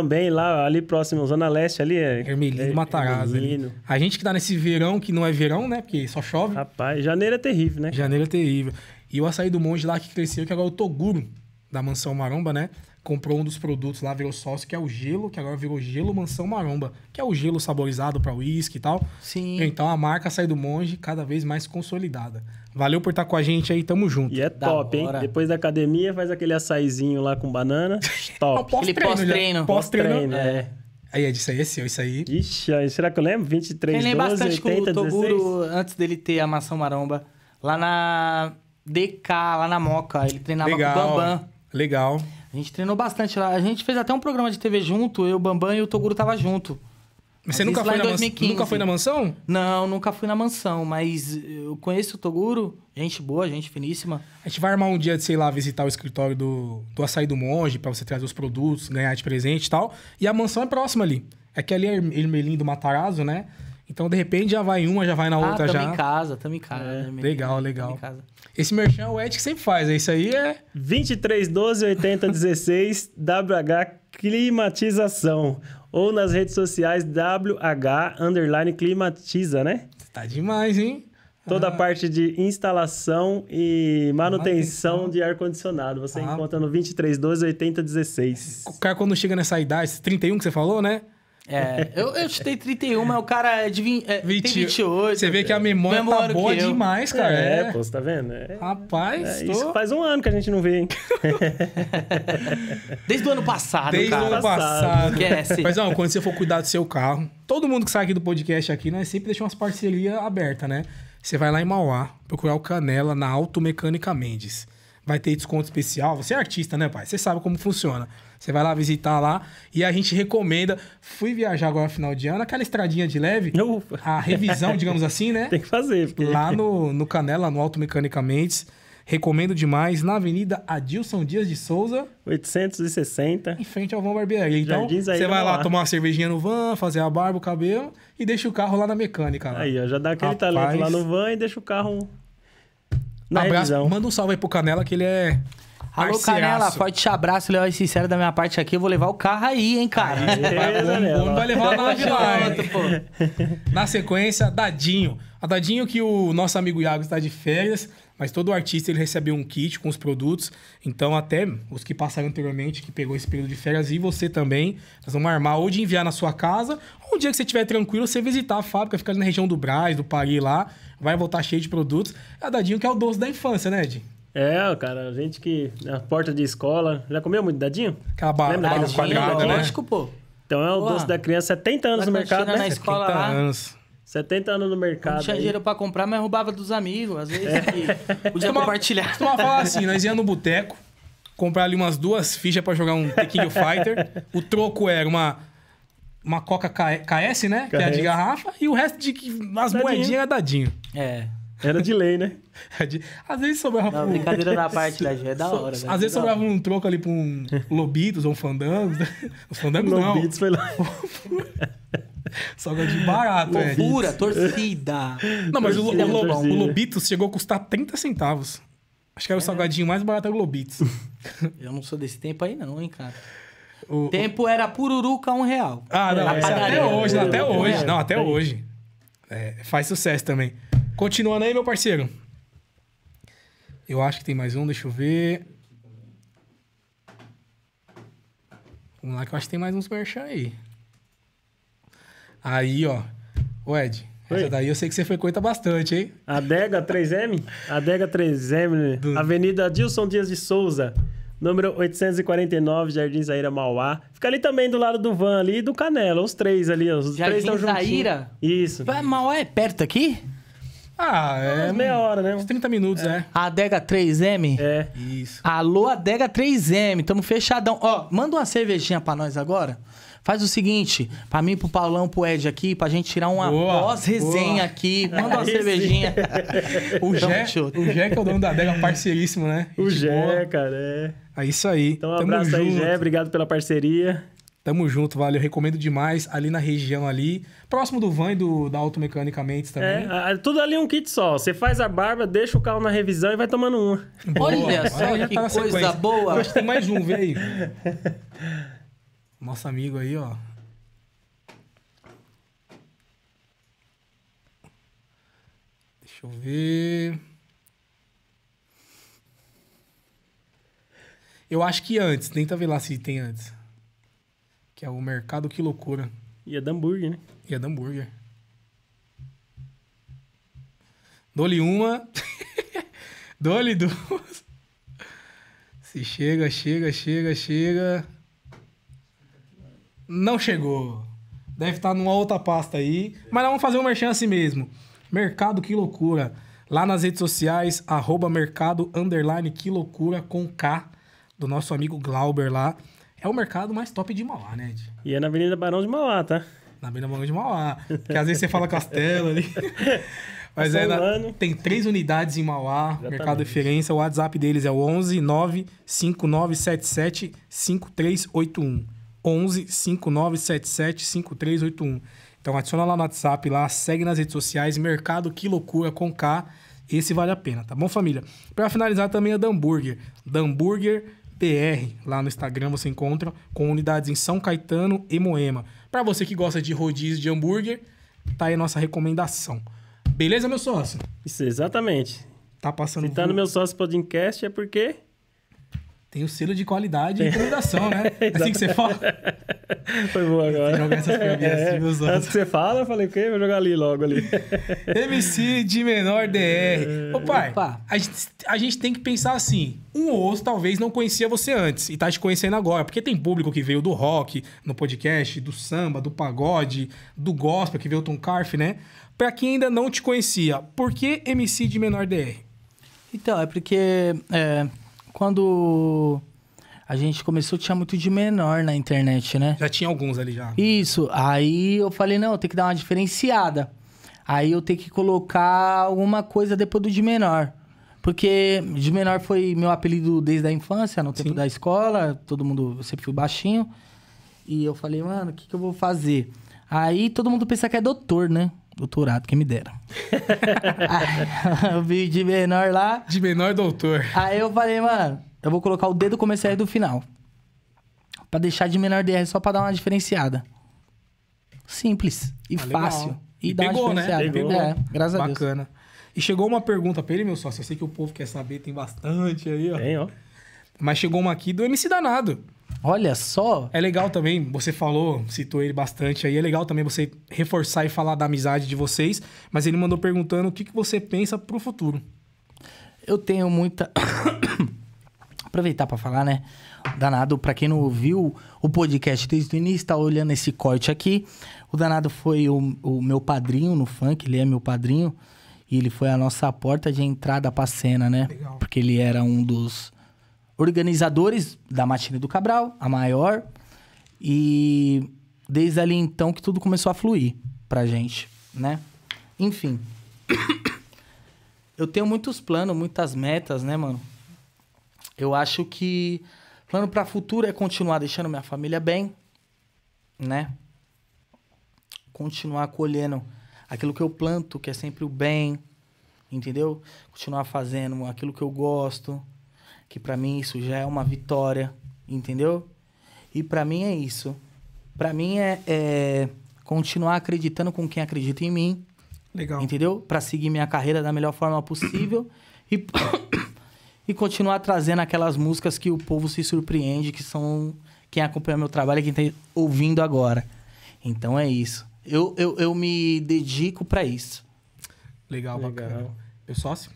Também lá, ali próximo, Zona Leste, ali é. Hermelino é, Matarazzo. Hermelino. A gente que tá nesse verão, que não é verão, né? Porque só chove. Rapaz, janeiro é terrível, né? Janeiro é terrível. E o açaí do monge lá que cresceu, que agora é o Toguro, da Mansão Maromba, né? comprou um dos produtos lá, virou sócio, que é o gelo, que agora virou gelo Mansão Maromba, que é o gelo saborizado para uísque e tal. Sim. Então a marca sai do monge cada vez mais consolidada. Valeu por estar com a gente aí, tamo junto. E é da top, hora. hein? Depois da academia, faz aquele açaizinho lá com banana. top. Pós-treino. Pós-treino. É. é. Aí, é disso aí, é isso aí. Ixi, será que eu lembro? 23, eu lembro 12, bastante 80, com o Toguro, antes dele ter a maçã maromba, lá na DK, lá na Moca, ele treinava Legal. com o Bambam. Legal. A gente treinou bastante lá. A gente fez até um programa de TV junto, eu, o Bambam e o Toguro tava junto. Mas você nunca foi, na nunca foi na mansão? Não, nunca fui na mansão, mas eu conheço o Toguro, gente boa, gente finíssima. A gente vai armar um dia de, sei lá, visitar o escritório do, do Açaí do Monge, para você trazer os produtos, ganhar de presente e tal. E a mansão é próxima ali. É que ali é Ermelim do Matarazzo, né? Então, de repente, já vai em uma, já vai na ah, outra tamo já. Tamo em casa, tamo em casa. É. Né? Legal, legal. em casa. Esse merchan é o Ed que sempre faz, é né? isso aí é. 23 12 80 16 WH Climatização. Ou nas redes sociais WH underline climatiza, né? Tá demais, hein? Toda ah. a parte de instalação e manutenção, de ar-condicionado. Você ah. encontra no 23 12 80 16. O cara, quando chega nessa idade, 31 que você falou, né? É, eu, eu chutei 31, mas o cara é de 20, é, 20, 28. Você vê que a né? memória tá boa demais, cara. É, é. pô, você tá vendo? É, Rapaz, é, tô... Isso faz um ano que a gente não vê, hein? Desde o ano passado, Desde cara. Desde o ano passado. Mas, ó, quando você for cuidar do seu carro, todo mundo que sai aqui do podcast aqui, né, sempre deixa umas parcerias abertas, né? Você vai lá em Mauá, procurar o Canela na Automecânica Mendes. Vai ter desconto especial. Você é artista, né, pai? Você sabe como funciona. Você vai lá visitar lá e a gente recomenda. Fui viajar agora no final de ano, aquela estradinha de leve, Ufa. a revisão, digamos assim, né? Tem que fazer. Porque... Lá no, no Canela, no Alto Mecanicamente. Recomendo demais, na Avenida Adilson Dias de Souza. 860. Em frente ao Van Barbearia. Então, você vai lá, lá, tomar uma cervejinha no van, fazer a barba, o cabelo e deixa o carro lá na mecânica. Lá. Aí, ó, já dá aquele Rapaz. talento lá no van e deixa o carro na Abraço. revisão. Manda um salve aí pro Canela, que ele é Alô, Canela, forte abraço, leal e é sincero da minha parte aqui. Eu vou levar o carro aí, hein, cara? Aê, não vai levar a de lá, pô. Na sequência, Dadinho. A Dadinho que o nosso amigo Iago está de férias, mas todo artista ele recebe um kit com os produtos. Então, até os que passaram anteriormente, que pegou esse período de férias, e você também, nós vamos armar ou de enviar na sua casa, ou um dia que você estiver tranquilo, você visitar a fábrica, ficar na região do Brás, do Paris lá, vai voltar cheio de produtos. É a Dadinho que é o doce da infância, né, Ed? É, cara, a gente que na né, porta de escola. Já comeu muito dadinho? Acaba, Lembra né? Lógico, pô. Então é o doce da criança, 70 anos no tá mercado, né? na escola 70 lá. anos. 70 anos no mercado. Não tinha dinheiro pra comprar, mas roubava dos amigos, às vezes. É. Podia compartilhar. Costumava falar assim: nós íamos no boteco, comprar ali umas duas fichas pra jogar um The King of Fighter. O troco era uma, uma Coca KS, né? KS. Que é de garrafa. E o resto de as moedinhas era é dadinho. É. Era de lei, né? Às vezes sobrava. Não, brincadeira parte, da é da hora. So, né? Às vezes é sobrava um troco ali pra um Lobitos ou um Fandangos. Né? Os Fandangos não. Lobitos foi lá. Salgadinho de barato, é. Pura, torcida. Não, mas torcida, o, Lo, o, Lobitos chegou a custar 30 centavos. Acho que era é. o salgadinho mais barato era o Lobitos. Eu não sou desse tempo aí, não, hein, cara. O, tempo o... era pururuca um real. Ah, não, é até hoje, até hoje. Não, até é. hoje. É, faz sucesso também. Continuando aí, meu parceiro. Eu acho que tem mais um, deixa eu ver. Vamos lá, que eu acho que tem mais uns Superchat aí. Aí, ó. O Ed, essa daí eu sei que você frequenta bastante, hein? Adega 3M? Adega 3M, né? Do... Avenida Dilson Dias de Souza número 849, Jardim Zaira Mauá. Fica ali também do lado do Van ali e do Canela, os três ali, os Jardim três estão juntos. Jardim Zaira? Isso. Mauá é perto aqui? Ah, é. Umas meia hora, né? Uns 30 minutos, é. é. A Adega 3M? É. Isso. Alô, Adega 3M. Tamo fechadão. Ó, manda uma cervejinha pra nós agora. Faz o seguinte, pra mim, pro Paulão, pro Ed aqui, pra gente tirar uma pós-resenha aqui. Manda uma cervejinha. o Jé, o Jé que é o dono da adega, parceiríssimo, né? O Jé, cara, é. É isso aí. Então, um Tamo abraço junto. aí, Jé. Obrigado pela parceria. Tamo junto, valeu. Recomendo demais. Ali na região ali. Próximo do van e do, da Automecânica Mentes também. É, tudo ali é um kit só. Você faz a barba, deixa o carro na revisão e vai tomando uma. Boa. Olha só Olha, que tá coisa boa. Eu acho que tem mais um, vê aí. Nosso amigo aí, ó. Deixa eu ver. Eu acho que antes. Tenta ver lá se tem antes. Que é o Mercado Que Loucura. E é da hambúrguer, né? E é da hambúrguer. Dou-lhe uma. Dou-lhe duas. Se chega, chega, chega, chega. Não chegou. Deve estar tá numa outra pasta aí. Mas nós vamos fazer uma merchan assim mesmo. Mercado Que Loucura. Lá nas redes sociais, arroba mercado, underline, que loucura, com K, do nosso amigo Glauber lá é o mercado mais top de Mauá, né, Ed? E é na Avenida Barão de Mauá, tá? Na Avenida Barão de Mauá. Porque às vezes você fala Castelo ali. Mas é, na, tem três unidades em Mauá, Exatamente. mercado referência. O WhatsApp deles é o 11 95977 5381. 11 5977 5381. Então adiciona lá no WhatsApp, lá, segue nas redes sociais, Mercado Que Loucura com K. Esse vale a pena, tá bom, família? Para finalizar também a é Damburger. Da hambúrguer PR. Lá no Instagram você encontra com unidades em São Caetano e Moema. Para você que gosta de rodízio de hambúrguer, tá aí a nossa recomendação. Beleza, meu sócio? Isso, exatamente. Tá passando. Se tá no meu sócio podcast é porque tem o selo de qualidade e improvisação, né? É assim que você fala. Foi bom agora. Jogar essas premias assim, é, assim, que você fala, eu falei, quê? vou jogar ali logo ali. MC de menor DR. É... Ô pai, Opa. A, gente, a gente tem que pensar assim. Um ou outro talvez não conhecia você antes e tá te conhecendo agora. Porque tem público que veio do rock, no podcast, do samba, do pagode, do gospel, que veio o Tom Carf, né? Pra quem ainda não te conhecia, por que MC de menor DR? Então, é porque é, quando a gente começou, tinha muito de menor na internet, né? Já tinha alguns ali já. Isso. Aí eu falei, não, tem que dar uma diferenciada. Aí eu tenho que colocar alguma coisa depois do de menor. Porque de menor foi meu apelido desde a infância, no tempo Sim. da escola, todo mundo, eu sempre fui baixinho. E eu falei, mano, o que, que eu vou fazer? Aí todo mundo pensa que é doutor, né? doutorado, que me deram. eu vi de menor lá. De menor doutor. Aí eu falei, mano, eu vou colocar o dedo do começo e do final. Pra deixar de menor DR só pra dar uma diferenciada. Simples e ah, fácil. E, e pegou, uma né? Pegou. É, graças Bacana. a Deus. Bacana. E chegou uma pergunta pra ele, meu sócio. Eu sei que o povo quer saber, tem bastante aí, ó. Tem, ó. Mas chegou uma aqui do MC Danado. Olha só! É legal também, você falou, citou ele bastante aí, é legal também você reforçar e falar da amizade de vocês, mas ele mandou perguntando o que, que você pensa pro futuro. Eu tenho muita. Aproveitar para falar, né? Danado, para quem não ouviu o podcast desde o início, tá olhando esse corte aqui. O Danado foi o, o meu padrinho no funk, ele é meu padrinho. E ele foi a nossa porta de entrada pra cena, né? Legal. Porque ele era um dos organizadores da Matina do Cabral, a maior. E desde ali então que tudo começou a fluir pra gente, né? Enfim. Eu tenho muitos planos, muitas metas, né, mano? Eu acho que plano para futuro é continuar deixando minha família bem, né? Continuar colhendo aquilo que eu planto, que é sempre o bem, entendeu? Continuar fazendo aquilo que eu gosto, que para mim isso já é uma vitória, entendeu? E para mim é isso. Para mim é, é, continuar acreditando com quem acredita em mim. Legal. Entendeu? Para seguir minha carreira da melhor forma possível e e continuar trazendo aquelas músicas que o povo se surpreende, que são quem acompanha meu trabalho, quem está ouvindo agora. Então é isso. Eu, eu, eu me dedico para isso. Legal, Legal, bacana. Eu sócio?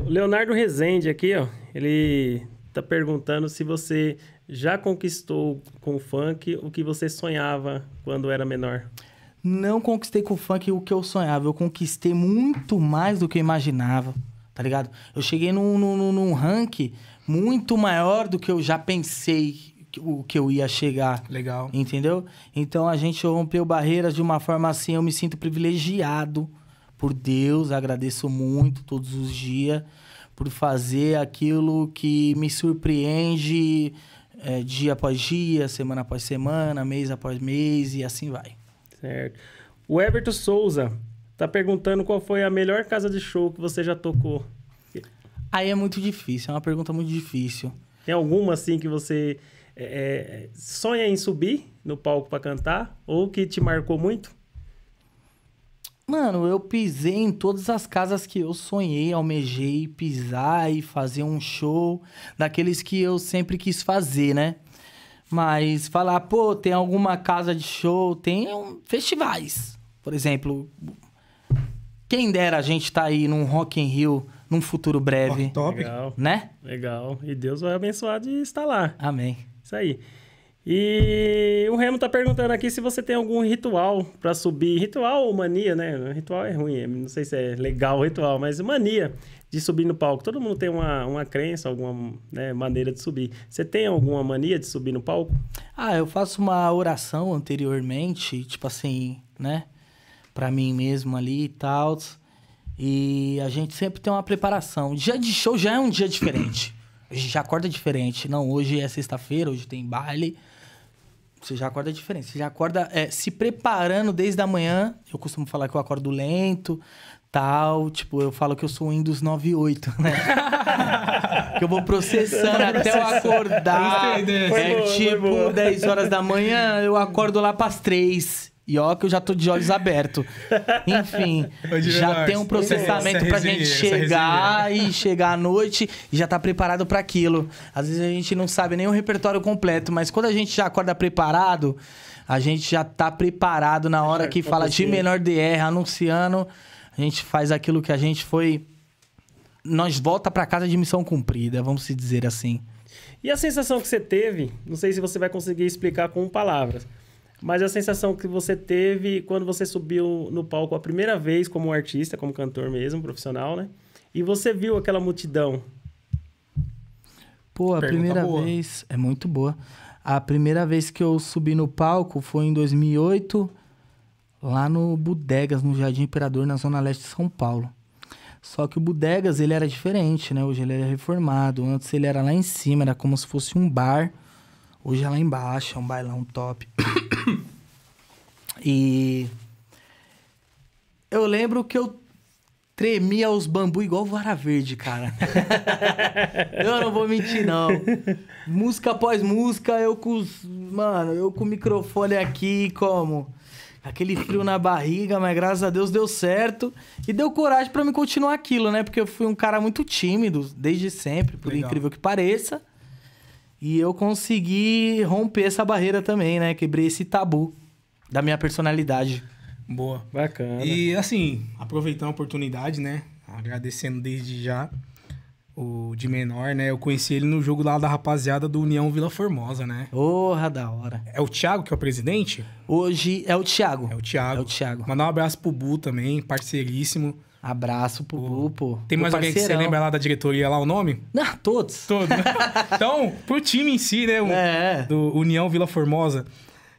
O Leonardo Rezende aqui, ó, ele tá perguntando se você já conquistou com o funk o que você sonhava quando era menor. Não conquistei com o funk o que eu sonhava, eu conquistei muito mais do que eu imaginava, tá ligado? Eu cheguei num, num, num rank muito maior do que eu já pensei o que eu ia chegar. Legal. Entendeu? Então a gente rompeu barreiras de uma forma assim, eu me sinto privilegiado por Deus, agradeço muito todos os dias por fazer aquilo que me surpreende é, dia após dia, semana após semana, mês após mês e assim vai. Certo. O Everton Souza tá perguntando qual foi a melhor casa de show que você já tocou. Aí é muito difícil, é uma pergunta muito difícil. Tem alguma assim que você é, sonha em subir no palco para cantar ou que te marcou muito? Mano, eu pisei em todas as casas que eu sonhei, almejei pisar e fazer um show daqueles que eu sempre quis fazer, né? Mas falar, pô, tem alguma casa de show, tem um, festivais. Por exemplo, quem dera a gente tá aí num Rock in Rio num futuro breve. Oh, top. Legal. Né? Legal. E Deus vai abençoar de estar lá. Amém. Isso aí. E o Remo tá perguntando aqui se você tem algum ritual para subir. Ritual ou mania, né? Ritual é ruim, não sei se é legal o ritual, mas mania de subir no palco. Todo mundo tem uma, uma crença, alguma né, maneira de subir. Você tem alguma mania de subir no palco? Ah, eu faço uma oração anteriormente, tipo assim, né? Pra mim mesmo ali e tal. E a gente sempre tem uma preparação. Dia de show já é um dia diferente. A gente já acorda diferente. Não, hoje é sexta-feira, hoje tem baile você já acorda diferente. Você já acorda é, se preparando desde a manhã. Eu costumo falar que eu acordo lento, tal. Tipo, eu falo que eu sou um Windows 98, né? que eu vou processando tá até eu acordar. Foi é tipo 10 horas da manhã, eu acordo lá para 3. E ó, que eu já tô de olhos abertos. Enfim, já menor, tem um processamento é, pra gente chegar e chegar à noite e já tá preparado para aquilo. Às vezes a gente não sabe nem o repertório completo, mas quando a gente já acorda preparado, a gente já tá preparado na hora que fala de menor DR, anunciando, a gente faz aquilo que a gente foi. Nós volta para casa de missão cumprida, vamos se dizer assim. E a sensação que você teve, não sei se você vai conseguir explicar com palavras, mas a sensação que você teve quando você subiu no palco a primeira vez como artista, como cantor mesmo, profissional, né? E você viu aquela multidão. Pô, a Pergunta primeira boa. vez é muito boa. A primeira vez que eu subi no palco foi em 2008, lá no Bodegas, no Jardim Imperador, na zona leste de São Paulo. Só que o Bodegas, ele era diferente, né? Hoje ele é reformado. Antes ele era lá em cima, era como se fosse um bar. Hoje é lá embaixo, é um bailão top. e eu lembro que eu tremia os bambu igual vara verde, cara. eu não vou mentir, não. Música após música, eu com Mano, eu com o microfone aqui, como? Aquele frio na barriga, mas graças a Deus deu certo. E deu coragem para me continuar aquilo, né? Porque eu fui um cara muito tímido, desde sempre, por Legal. incrível que pareça. E eu consegui romper essa barreira também, né? Quebrei esse tabu da minha personalidade. Boa. Bacana. E assim, aproveitando a oportunidade, né? Agradecendo desde já o de menor, né? Eu conheci ele no jogo lá da rapaziada do União Vila Formosa, né? Porra da hora. É o Thiago que é o presidente? Hoje é o Thiago. É o Thiago. É o Thiago. Mandar um abraço pro Bu também, parceiríssimo. Abraço pro grupo. Tem mais alguém que você lembra lá da diretoria lá o nome? Não, todos. Todos. Né? então, pro time em si, né? O, é. Do União Vila Formosa.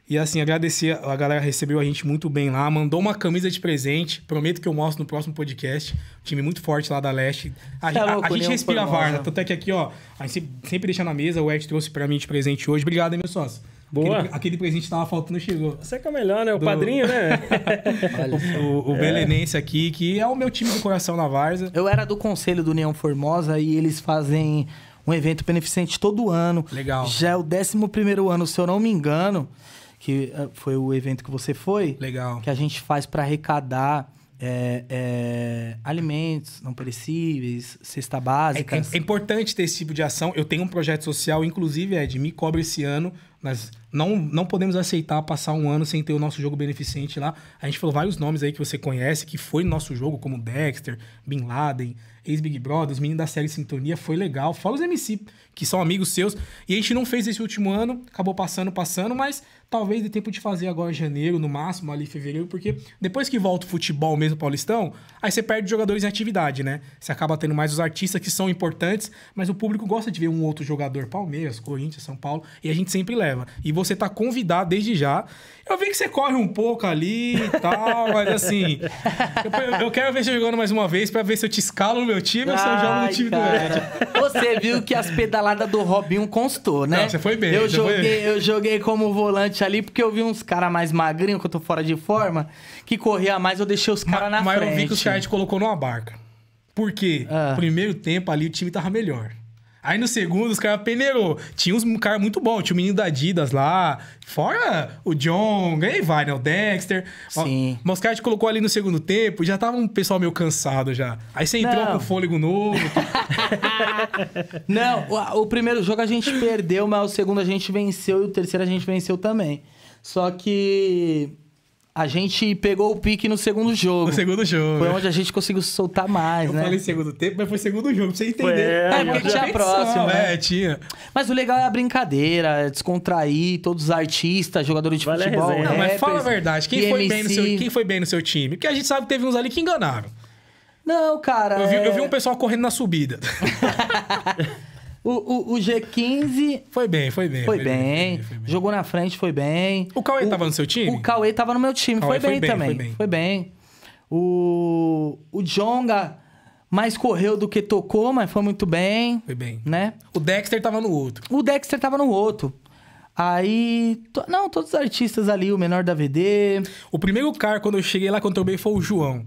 E assim, agradecer. A galera recebeu a gente muito bem lá, mandou uma camisa de presente. Prometo que eu mostro no próximo podcast. time muito forte lá da Leste. A, tá louco, é a, a gente respira a Varna. Tanto é que aqui, ó, a gente sempre deixa na mesa. O Ed trouxe pra mim de presente hoje. Obrigado, hein, meu sócio. Boa. Aquele, aquele presente que tava faltando chegou. Você que é o melhor, né? O do... padrinho, né? o, o, o é. Belenense aqui, que é o meu time do coração na Varsa. Eu era do conselho do União Formosa e eles fazem um evento beneficente todo ano. Legal. Já é o 11 ano, se eu não me engano, que eh, foi o evento que você foi. Legal. Que a gente faz para arrecadar. É, é, alimentos não perecíveis, cesta é, básica. É, é, importante ter esse tipo de ação. Eu tenho um projeto social, inclusive, Ed, me cobre esse ano nas não, não podemos aceitar passar um ano sem ter o nosso jogo beneficente lá. A gente falou vários nomes aí que você conhece, que foi nosso jogo, como Dexter, Bin Laden, ex-Big Brother, os meninos da série Sintonia, foi legal. Fora os MC, que são amigos seus. E a gente não fez esse último ano, acabou passando, passando, mas talvez dê tempo de fazer agora em janeiro, no máximo, ali em fevereiro, porque depois que volta o futebol mesmo paulistão, aí você perde jogadores em atividade, né? Você acaba tendo mais os artistas que são importantes, mas o público gosta de ver um outro jogador, Palmeiras, Corinthians, São Paulo, e a gente sempre leva. E você você tá convidado desde já. Eu vi que você corre um pouco ali e tal, mas assim. Eu, eu, quero ver você jogando mais uma vez para ver se eu te escalo no meu time Ai, ou se eu jogo no time cara. do Ed. Você viu que as pedaladas do Robinho constou, né? Não, você foi bem. Eu, joguei, eu joguei como volante ali porque eu vi uns caras mais magrinhos, que eu tô fora de forma, que corria mais, eu deixei os caras na mas frente. Mas eu vi que o te colocou numa barca. Por quê? Ah. Primeiro tempo ali o time tava melhor. Aí no segundo, os caras peneirou. Tinha uns cara muito bom, tinha o menino da Adidas lá, fora o John, aí vai, né? O Dexter. Sim. Mas os caras te colocou ali no segundo tempo, já tava um pessoal meio cansado já. Aí você entrou Não. com fôlego novo. Não, o, o primeiro jogo a gente perdeu, mas o segundo a gente venceu e o terceiro a gente venceu também. Só que a gente pegou o pique no segundo jogo. No segundo jogo. Foi onde a gente conseguiu soltar mais, eu né? Eu falei segundo tempo, mas foi segundo jogo, pra você entender. É, é porque tinha a próxima. Né? É, tinha. Mas o legal é a brincadeira, é descontrair todos os artistas, jogadores de vale futebol. Não, mas fala a verdade, quem foi, bem no seu, quem foi bem no seu time? Porque a gente sabe que teve uns ali que enganaram. Não, cara. Eu vi, é... eu vi é- um pessoal correndo na subida. O, o, o G15. Foi bem, foi bem. Foi, foi, bem, bem, foi bem, Jogou na frente, foi bem. O Cauê o, tava no seu time? O Cauê tava no meu time, foi, foi bem, também. Foi bem. Foi bem. O, o Jonga mais correu do que tocou, mas foi muito bem. Foi bem. Né? O Dexter tava no outro. O Dexter tava no outro. Aí. To... Não, todos os artistas ali, o menor da VD. O primeiro cara, quando eu cheguei lá, quando eu bem, foi o João.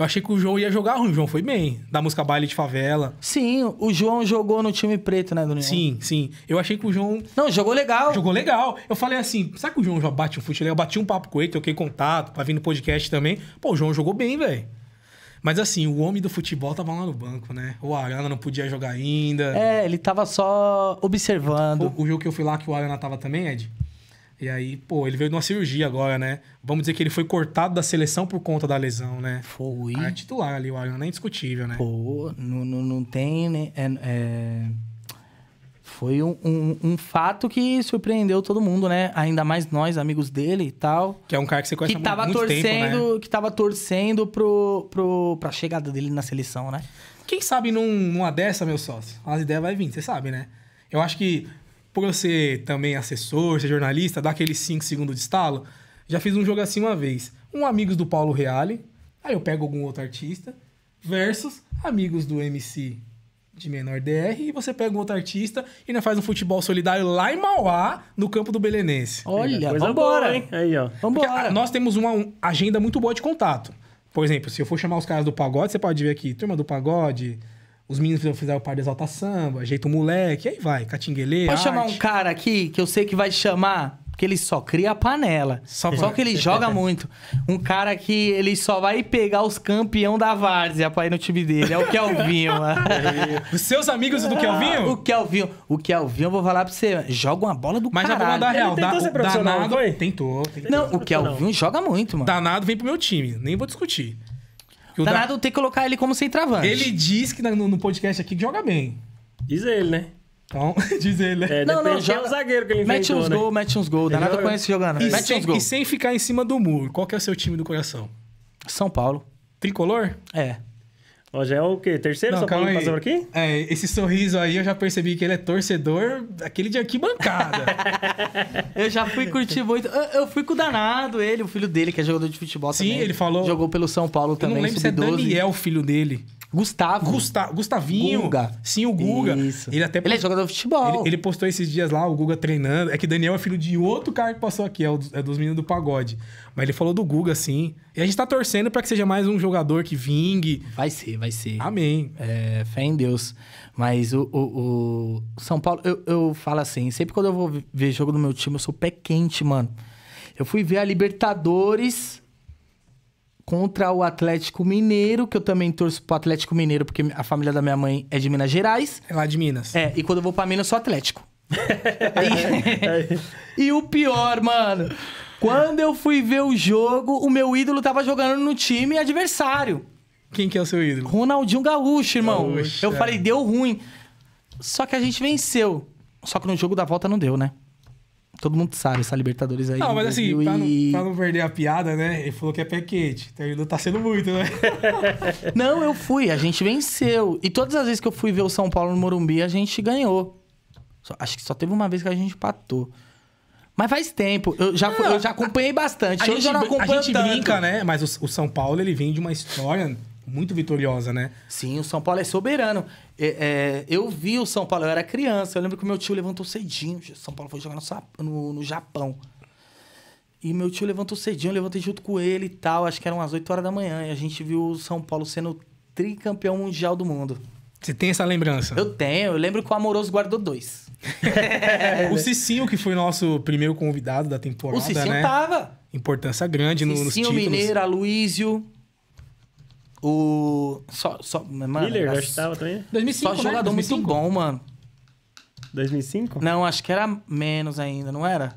Eu achei que o João ia jogar ruim. O João foi bem. Da música Baile de Favela. Sim, o João jogou no time preto, né, do Sim, sim. Eu achei que o João. Não, jogou legal. Jogou legal. Eu falei assim: sabe que o João já bate um futebol? Eu bati um papo com ele, toquei contato, pra vir no podcast também. Pô, o João jogou bem, velho. Mas assim, o homem do futebol tava lá no banco, né? O Arana não podia jogar ainda. É, ele tava só observando. O, o jogo que eu fui lá, que o Arana tava também, Ed. E aí, pô, ele veio de uma cirurgia agora, né? Vamos dizer que ele foi cortado da seleção por conta da lesão, né? Foi. Ah, é titular ali, o Arana é indiscutível, né? Pô, não, não, não tem. Né? É, é... Foi um, um, um, fato que surpreendeu todo mundo, né? Ainda mais nós, amigos dele e tal. Que é um cara que você conhece que tava há muito torcendo, tempo, né? Que tava torcendo pro, pro, pra chegada dele na seleção, né? Quem sabe num, numa dessa, meu sócio, as ideias vai vir, você sabe, né? Eu acho que por eu ser também assessor, ser jornalista, dar aqueles 5 segundos de estalo, já fiz um jogo assim uma vez. Um Amigos do Paulo Reale, aí eu pego algum outro artista, versus Amigos do MC de menor DR, e você pega um outro artista e ainda faz um futebol solidário lá em Mauá, no campo do Belenense. Olha, Coisa vambora, boa, hein? Aí, ó. Vambora. A, ah, nós temos uma agenda muito boa de contato. Por exemplo, se eu for chamar os caras do pagode, você pode ver aqui, turma do pagode, os meninos fizeram o par de exalta samba, ajeita o moleque, aí vai, catinguele, Pode arte. chamar um cara aqui que eu sei que vai chamar, que ele só cria panela. Só, só que ele joga muito. Um cara que ele só vai pegar os campeão da várzea pra ir no time dele. É o Kelvinho, mano. os seus amigos do Kelvinho? o Kelvinho. O Kelvinho, eu vou falar pra você, joga uma bola do Mas caralho. Mas já vou mandar real. Ele tentou da, ser danado, foi? Tentou, tentou. Não, o Kelvinho joga muito, mano. Danado vem pro meu time, nem vou discutir. Porque o Danado da... tem que colocar ele como centroavante. Ele diz que no, no podcast aqui que joga bem. Diz ele, né? Então, diz ele, né? É, não, não, já é o zagueiro que ele Mete uns né? gols, mete uns gols. Danado joga... conhece jogando. E, mete sem, uns e sem ficar em cima do muro, qual que é o seu time do coração? São Paulo. Tricolor? É. Hoje é o quê? Terceiro Não, São Paulo tá aqui? É, esse sorriso aí eu já percebi que ele é torcedor daquele de arquibancada. eu já fui curtir muito. Eu, eu, fui com o danado, ele, o filho dele, que é jogador de futebol Sim, também. Sim, ele falou. Jogou pelo São Paulo eu também. Não lembro se é Daniel, filho dele. Gustavo. Gusta, Gustavinho. Guga. Sim, o Guga. Isso. Ele até Ele é jogador de futebol. Ele, ele postou esses dias lá, o Guga treinando. É que Daniel é filho de outro cara que passou aqui, é, o, é dos meninos do pagode. Mas ele falou do Guga, assim. E a gente tá torcendo para que seja mais um jogador que vingue. Vai ser, vai ser. Amém. É, fé em Deus. Mas o, o, o São Paulo, eu, eu falo assim, sempre quando eu vou ver jogo do meu time, eu sou pé quente, mano. Eu fui ver a Libertadores contra o Atlético Mineiro, que eu também torço pro Atlético Mineiro, porque a família da minha mãe é de Minas Gerais. É lá de Minas. É, e quando eu vou pra Minas, eu sou Atlético. e... e o pior, mano. Quando eu fui ver o jogo, o meu ídolo tava jogando no time adversário. Quem que é o seu ídolo? Ronaldinho Gaúcho, irmão. Gaúcha. Eu falei, é. deu ruim. Só que a gente venceu. Só que no jogo da volta não deu, né? Todo mundo sabe, essa Libertadores aí. Não, mas assim, pra não, pra, não, perder a piada, né? Ele falou que é pé quente. Então ele não tá sendo muito, né? não, eu fui, a gente venceu. E todas as vezes que eu fui ver o São Paulo no Morumbi, a gente ganhou. Só, acho que só teve uma vez que a gente empatou. Mas faz tempo. Eu já, não, eu já acompanhei bastante. A, Hoje gente, eu não acompanho a gente tanto. brinca, né? Mas o, o, São Paulo, ele vem de uma história muito vitoriosa, né? Sim, o São Paulo é soberano. É, é, eu vi o São Paulo, eu era criança, eu lembro que meu tio levantou cedinho. São Paulo foi jogar no, no, no Japão. E meu tio levantou cedinho, eu levantei junto com ele e tal, acho que eram umas 8 horas da manhã, e a gente viu o São Paulo sendo tricampeão mundial do mundo. Você tem essa lembrança? Eu tenho. Eu lembro que o Amoroso guardou dois. o Cicinho, que foi nosso primeiro convidado da temporada, O Cicinho né? tava. Importância grande Cicinho, no, nos títulos. Cicinho Mineiro, Aloysio. O. Só. só mano, Miller, acho que tava também. 2005, só né? jogador 2005? muito bom, mano. 2005? Não, acho que era menos ainda, não era?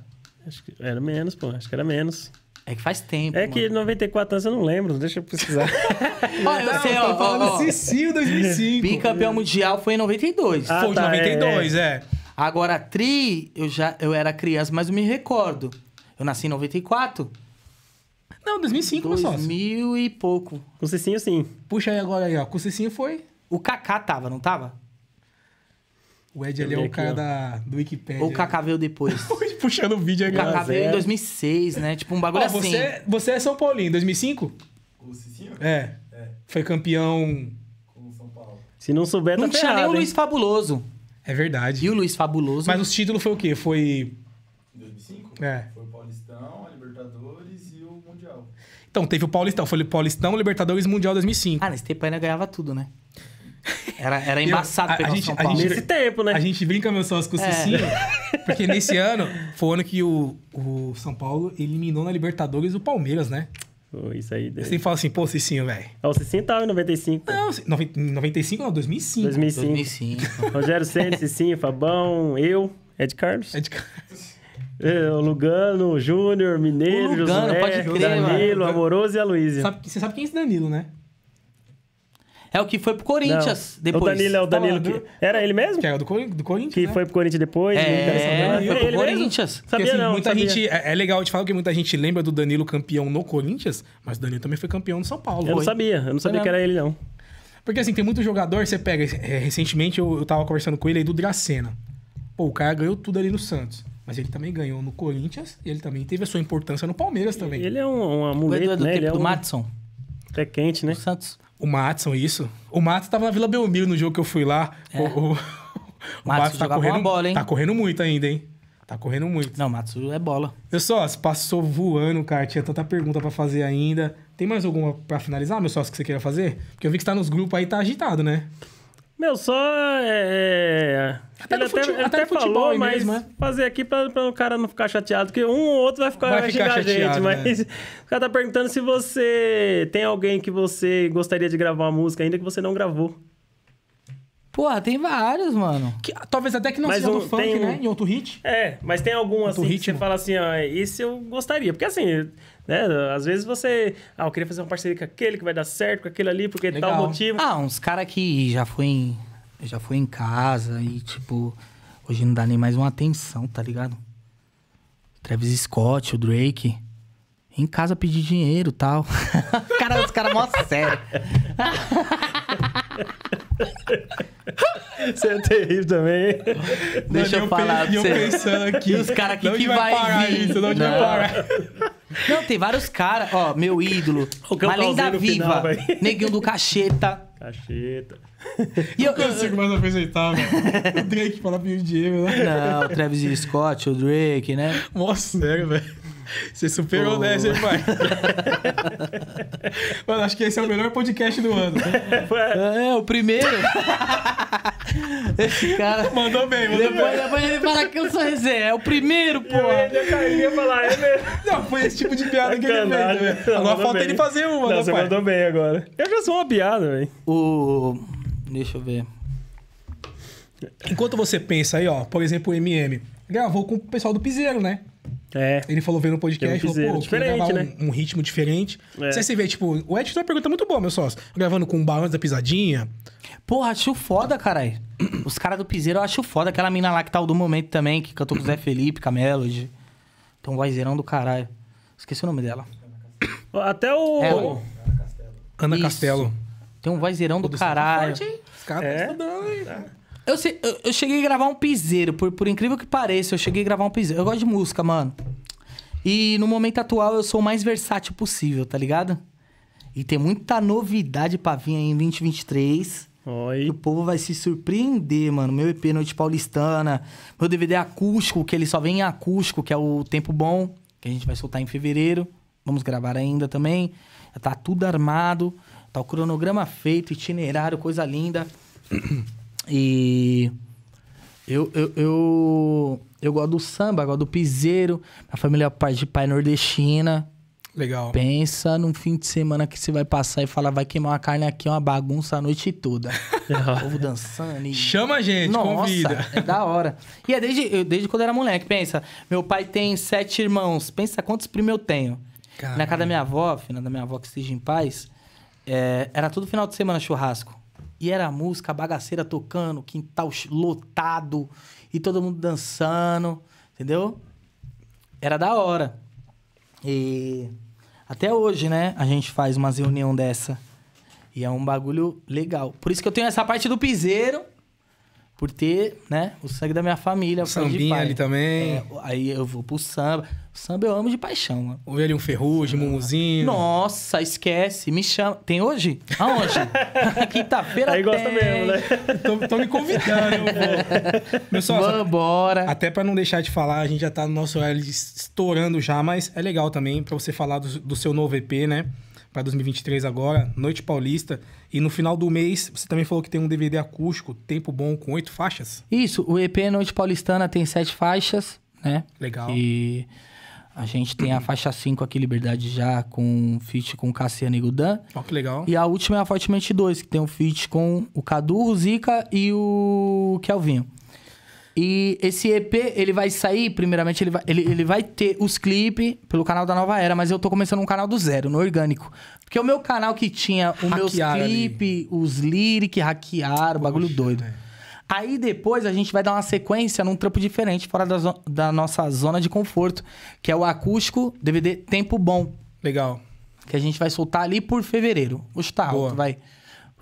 Acho que era menos, pô. Acho que era menos. É que faz tempo. É mano. que 94 anos eu não lembro, deixa eu precisar. Olha, eu sei, ó. Tô falando ó, ó. Cecil 2005. Bicampeão mundial foi em 92. Ah, foi em 92, tá, é, é. é. Agora, tri, eu já eu era criança, mas eu me recordo. Eu nasci em 94. Não, 2005, meu sócio. 2000 e pouco. Com o Cicinho, sim. Puxa aí agora aí, ó. Com o Cicinho foi... O Kaká tava, não tava? O Ed ali é o cara da, do Wikipedia. Ou o Kaká veio depois. Puxando o vídeo aí. O Kaká veio em 2006, é. né? Tipo um bagulho assim. Você, você é São Paulinho, 2005? O Cicinho? É. é. Foi campeão... Com o São Paulo. Se não souber, tá Não tinha nem o Luiz Fabuloso. É verdade. E o Luiz Fabuloso. Mas os títulos foi o quê? Foi... 2005? É. Então, teve o Paulistão. Foi o Paulistão, Libertadores Mundial 2005. Ah, nesse tempo ainda ganhava tudo, né? Era, era embaçado a, pegar o gente, São Paulo. A gente, Nesse tempo, né? A gente brinca, meu sócio, com o é. Cicinho. Porque nesse ano, foi o ano que o, o São Paulo eliminou na Libertadores o Palmeiras, né? Oh, isso aí. Você fala assim, pô, Cicinho, velho. É o Cicinho tava tá em 95. Não, 95 não, 2005. 2005. 2005. Rogério Senna, Cicinho, Fabão, eu, Ed Carlos. Ed Carlos. É, o Lugano, Júnior, Mineiro, o Lugano, José, pode crer, Danilo, mano. Amoroso e a Luísa. Sabe, você sabe quem é esse Danilo, né? É o que foi pro Corinthians não. depois. O Danilo é o Danilo tá que... Era ele mesmo? Que o do, do Corinthians. Que né? foi pro Corinthians depois. É, foi pro Corinthians. Sabia Porque, assim, não, muita sabia. gente. É, é, legal te falar que muita gente lembra do Danilo campeão no Corinthians, mas o Danilo também foi campeão no São Paulo. Eu foi. não sabia, eu não sabia é. que era ele, não. Porque assim, tem muito jogador, você pega. É, recentemente eu, eu tava conversando com ele aí do Dracena. Pô, o cara ganhou tudo ali no Santos. Mas ele também ganhou no Corinthians e ele também teve a sua importância no Palmeiras também. Ele é um, um amuleto, é do, né? Ele é do um... Matson. Pé quente, né? O Santos. O Matson, isso. O Matson tava na Vila Belmiro no jogo que eu fui lá. É. O, o, o Matson tá correndo, bola, hein? Tá correndo muito ainda, hein? Tá correndo muito. Não, Matos é bola. Pessoal, passou voando, cara. Tinha tanta pergunta para fazer ainda. Tem mais alguma para finalizar, meu sócio, que você queira fazer? Porque eu vi que está nos grupos aí, tá agitado, né? Meu, só é. é até ele até, futebol, até, até falou, mas mesmo, é? Né? fazer aqui para o cara não ficar chateado, porque um ou outro vai ficar, vai, ficar chateado, gente. Né? Mas o cara tá perguntando se você tem alguém que você gostaria de gravar uma música ainda que você não gravou. Porra, tem vários, mano. Que, talvez até que não mas seja né? um, do funk, um... né? Em outro hit. É, mas tem algum assim ritmo. que você fala assim, ó, ah, esse eu gostaria. Porque assim, né? Às vezes você. Ah, eu queria fazer uma parceria com aquele que vai dar certo, com aquele ali, porque Legal. tal motivo. Ah, uns caras que já foi em. Já foi em casa e, tipo, hoje não dá nem mais uma atenção, tá ligado? Travis Scott, o Drake. Em casa pedir dinheiro e tal. cara, os caras mó sério. Você é terrível também. Deixa eu, falar pe... pra você. Eu pensando aqui. E os caras aqui que vai, vir. Isso, não, não. Parar. não, tem vários caras. Ó, meu ídolo. Além da Viva. Final, neguinho do Cacheta. Cacheta. E eu, eu consigo mais apresentar, velho. o Drake falar pro Diego, né? Não, o Travis Scott, o Drake, né? Mó sério, velho. Você superou oh. nessa, hein, pai? Mano, acho que esse é o melhor podcast do ano. É, o primeiro. Esse cara. Mandou bem, mandou depois, bem. Depois ele fala que eu sou Rezé. É o primeiro, pô. Ele ia falar, é mesmo. Não, foi esse tipo de piada é que ele fez. Né? Agora falta bem. ele fazer uma, né, você pai? mandou bem agora. Eu já sou uma piada, velho. O. Deixa eu ver. Enquanto você pensa aí, ó, por exemplo, o MM gravou ah, com o pessoal do Piseiro, né? É. Ele falou vendo o podcast, falou, pô, diferente, gravar né? um, um ritmo diferente. É. Você, vê, tipo, o Ed uma pergunta é muito boa, meu sócio. Gravando com o Barões da Pisadinha. Porra, acho foda, caralho. Os caras do Piseiro eu acho foda. Aquela mina lá que tá do momento também, que cantou com o Zé Felipe, com a Melody. Então, vozeirão do caralho. Esqueci o nome dela. Até o... É, o... Ana Castelo. Tem um vozeirão do tá caralho. Forte, hein? Os caras é. estudando, hein? É. Eu, sei, eu, eu, cheguei a gravar um piseiro, por, por incrível que pareça, eu cheguei a gravar um piseiro. Eu gosto de música, mano. E no momento atual eu sou o mais versátil possível, tá ligado? E tem muita novidade pra vir aí em 2023. Oi. O povo vai se surpreender, mano. Meu EP Noite Paulistana, meu DVD acústico, que ele só vem em acústico, que é o Tempo Bom, que a gente vai soltar em fevereiro. Vamos gravar ainda também. Já tá tudo armado, tá o cronograma feito, itinerário, coisa linda. E eu, eu, eu, eu gosto do samba, gosto do piseiro. Minha família é de pai nordestina. Legal. Pensa num fim de semana que você vai passar e falar, vai queimar uma carne aqui, é uma bagunça a noite toda. o é, povo dançando. E... Chama a gente, Nossa, convida. É da hora. E é desde, eu, desde quando eu era moleque. Pensa, meu pai tem sete irmãos. Pensa quantos primos eu tenho. Caramba. Na casa da minha avó, filha da minha avó que esteja em paz, é, era todo final de semana churrasco. E era música, bagaceira tocando, quintal lotado e todo mundo dançando, entendeu? Era da hora. E até hoje, né, a gente faz uma reunião dessa. E é um bagulho legal. Por isso que eu tenho essa parte do piseiro por ter, né, o sangue da minha família. O sambinha ali também. É, aí eu vou pro samba. O samba eu amo de paixão, mano. Ouvi ali um ferrugem, ah. mumuzinho. Nossa, esquece. Me chama. Tem hoje? Aonde? Quinta-feira Aí tem. gosta mesmo, né? Tô, tô me convidando, pô. Pessoal, Vambora. Até pra não deixar de falar, a gente já tá no nosso L estourando já, mas é legal também pra você falar do, do seu novo EP, né? para 2023 agora, Noite Paulista. E no final do mês, você também falou que tem um DVD acústico, Tempo Bom, com oito faixas. Isso, o EP Noite Paulistana tem sete faixas, né? Legal. E a gente tem a faixa 5 aqui, Liberdade Já, com feat com Cassiano e Gudan. Ó, oh, que legal. E a última é a Fortemente 2, que tem um feat com o Cadu, o Zica e o Kelvinho. E esse EP, ele vai sair, primeiramente, ele vai, ele, ele vai ter os clipes pelo canal da Nova Era, mas eu tô começando um canal do zero, no orgânico. Porque o meu canal que tinha os meus clipes, os lyric, hackearam, bagulho doido. Aí depois a gente vai dar uma sequência num trampo diferente, fora da, da nossa zona de conforto, que é o acústico DVD Tempo Bom. Legal. Que a gente vai soltar ali por fevereiro. O Star vai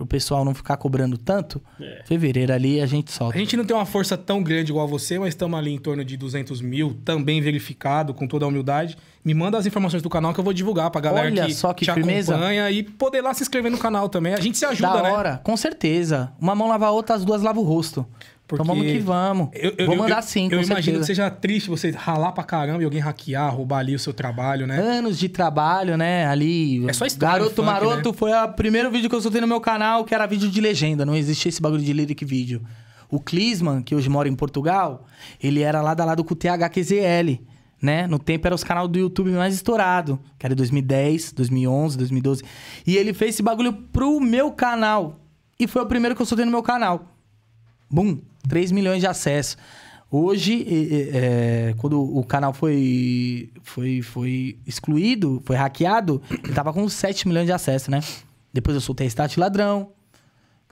o pessoal não ficar cobrando tanto, é. fevereiro ali a gente solta. A gente não tem uma força tão grande igual você, mas estamos ali em torno de 200 mil, também verificado, com toda a humildade. Me manda as informações do canal que eu vou divulgar pra galera Olha que, só que te firmeza. acompanha e poder lá se inscrever no canal também. A gente se ajuda, da né? hora, com certeza. Uma mão lava a outra, as duas lavam o rosto. Porque então vamos que vamos. Eu, eu Vou mandar eu, sim, com Eu certeza. imagino que seja triste você ralar pra caramba e alguém hackear, roubar ali o seu trabalho, né? Anos de trabalho, né? Ali. É só história. Garoto funk, né? Maroto né? foi o primeiro vídeo que eu soltei no meu canal, que era vídeo de legenda. Não existia esse bagulho de lyric vídeo. O Clisman, que hoje mora em Portugal, ele era lá da lado com o THQZL. Né? No tempo era os canal do YouTube mais estourado, que era 2010, 2011, 2012. E ele fez esse bagulho pro meu canal. E foi o primeiro que eu soltei no meu canal bum, 3 milhões de acessos. Hoje, é, quando o canal foi, foi, foi excluído, foi hackeado, ele tava com 7 milhões de acessos, né? Depois eu soltei Stat Ladrão,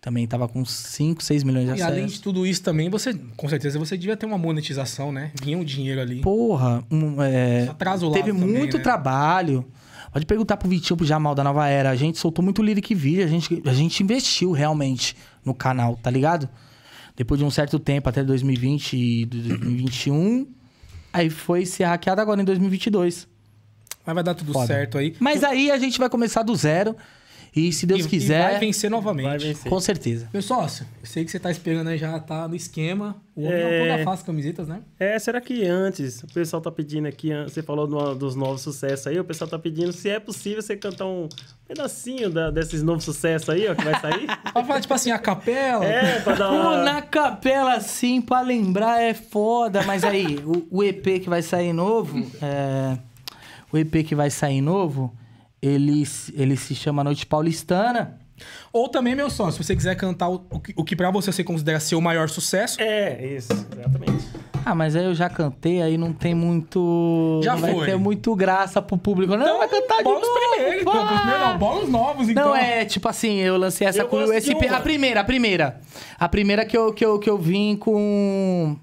também tava com 5, 6 milhões de acessos. E além de tudo isso também, você com certeza você devia ter uma monetização, né? Vinha um dinheiro ali. Porra, um, é, teve muito né? trabalho. Pode perguntar pro Vitinho, pro Jamal da Nova Era. A gente soltou muito lyric video, a gente, a gente investiu realmente no canal, tá ligado? Depois de um certo tempo, até 2020 e 2021. Aí foi ser hackeado agora em 2022. Mas vai dar tudo Foda. certo aí. Mas aí a gente vai começar do zero. E se Deus e, quiser. E vai vencer novamente. Vai vencer. Com certeza. Meu sócio, eu sei que você tá esperando aí, já tá no esquema. O homem é... toda é. faz camisetas, né? É, será que antes, o pessoal tá pedindo aqui, você falou do, dos novos sucessos aí, o pessoal tá pedindo se é possível você cantar um pedacinho da, desses novos sucessos aí, ó, que vai sair. pra falar, tipo assim, a capela. É, pra dar uma... Pô, na capela, sim, pra lembrar é foda. Mas aí, o, o EP que vai sair novo, é... o EP que vai sair novo ele, ele se chama Noite Paulistana. Ou também, meu sonho, se você quiser cantar o, o que, o que para você você considera ser o maior sucesso. É, isso, exatamente. Ah, mas aí eu já cantei, aí não tem muito. Já não foi. Vai ter muito graça pro público. Não, então, vai cantar de novo. Primeiro, então, bolos novos, então. Não, é, tipo assim, eu lancei essa eu com. Esse, a primeira, a primeira. A primeira que eu, que eu, que eu vim com.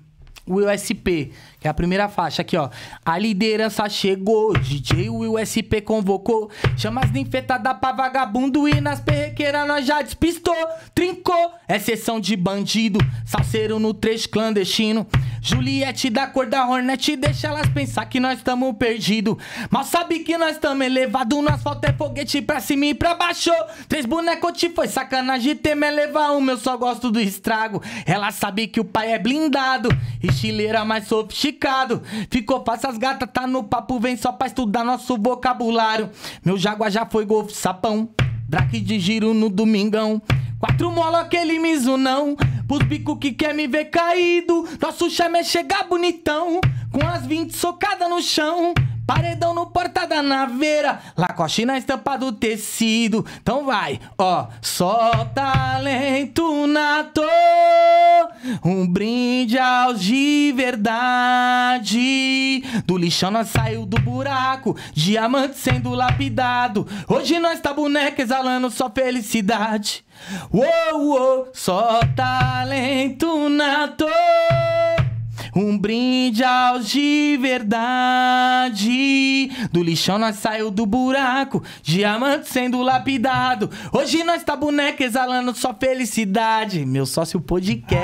U.S.P. que é a primeira faixa aqui, ó. A liderança chegou, DJ U.S.P. convocou. Chama as ninfetadas pra vagabundo e nas perrequeiras nós já despistou, trincou. É sessão de bandido, saceiro no três clandestino. Juliette da cor da Hornet, deixa elas pensar que nós tamo perdido. mas sabe que nós tamo elevado, no asfalto é foguete pra cima e pra baixo. Três bonecos te foi sacanagem, tem me levar um, eu só gosto do estrago. Ela sabe que o pai é blindado, estileira mais sofisticado. Ficou fácil as gatas, tá no papo, vem só pra estudar nosso vocabulário. Meu jaguar já foi golfe sapão, draque de giro no domingão. Quatro mola aquele miso não. Pros bico que quer me ver caído. Nosso chame é chegar bonitão com as 20 socada no chão. Paredão no porta da naveira, lacoste na estampa do tecido. Então vai, ó, só talento na toa, um brinde aos de verdade. Do lixão nós saiu do buraco, diamante sendo lapidado. Hoje nós tá boneca exalando só felicidade. Uou, uou, só talento na toa. Um brinde aos de verdade. Do lixão nós saiu do buraco, diamante sendo lapidado. Hoje nós tá boneca exalando só felicidade. Meu sócio podcast.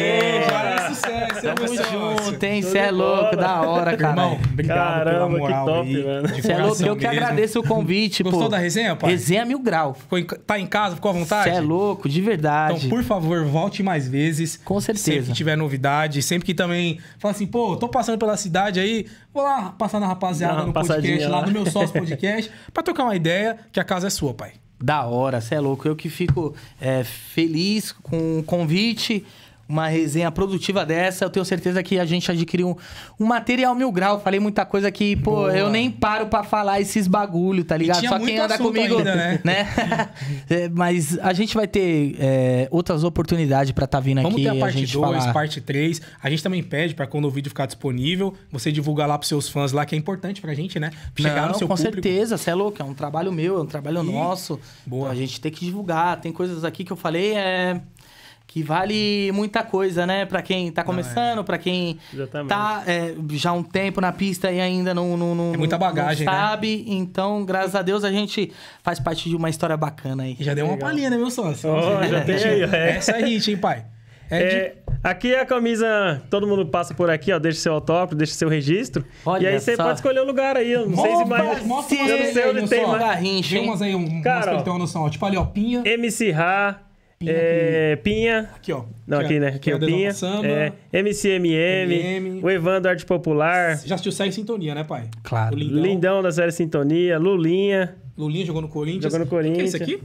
Aê, cara, é. sucesso, Tamo junto, hein? é louco, da hora, cara. Irmão, obrigado Caramba, pela moral que top, aí. mano. Cê é louco, eu mesmo. que agradeço o convite, Gostou pô. Gostou da resenha, pai? Resenha mil grau. Ficou em... Tá em casa, ficou à vontade? Você é louco, de verdade. Então, por favor, volte mais vezes. Com certeza. Sempre que tiver novidade, sempre que também também. Fala assim, pô, tô passando pela cidade aí, vou lá passar na rapaziada no podcast, lá. lá no meu sócio podcast, pra trocar uma ideia, que a casa é sua, pai. Da hora, você é louco. Eu que fico é, feliz com o convite uma resenha produtiva dessa, eu tenho certeza que a gente adquiriu um, um material mil grau. Falei muita coisa que, pô, Boa. eu nem paro para falar esses bagulho, tá ligado? Só quem anda comigo, ainda, né? né? é, mas a gente vai ter é, outras oportunidades para estar tá vindo Vamos aqui. Vamos ter a parte 2, parte 3. A gente também pede para quando o vídeo ficar disponível, você divulgar lá pros seus fãs lá, que é importante pra gente, né? Chegar Não, no seu com público. certeza, você é louco, é um trabalho meu, é um trabalho e... nosso. Boa. Então a gente tem que divulgar. Tem coisas aqui que eu falei, é que vale muita coisa, né? Para quem tá ah, começando, é. para quem Exatamente. tá é, já um tempo na pista e ainda não, não, não é muita bagagem, não né? sabe. Né? Então, graças a Deus, a gente faz parte de uma história bacana aí. Já deu Legal. uma palhinha, né, meu sócio? Oh, já tem aí, é. Essa é hit, hein, pai? É, é, de... Aqui é a camisa, todo mundo passa por aqui, ó, deixa seu autógrafo, deixa seu registro. Olha e aí você pode escolher o lugar aí, eu não Opa, sei se mais. Mostra se eu não sei onde tem, mas. Tem umas aí, um, cara, umas que tem uma noção, ó, tipo ali, ó, Pinha. MC Ra, Pinha. É, pinha. Aqui, ó. Não, aqui, né? Aqui, é o Pinha. é, MCMM. MM. O Evandro Arte Popular. Já assistiu Série Sintonia, né, pai? Claro. Lindão. Lindão da Série Sintonia. Lulinha. Lulinha jogou no Corinthians. Jogou no Corinthians. O que é isso aqui?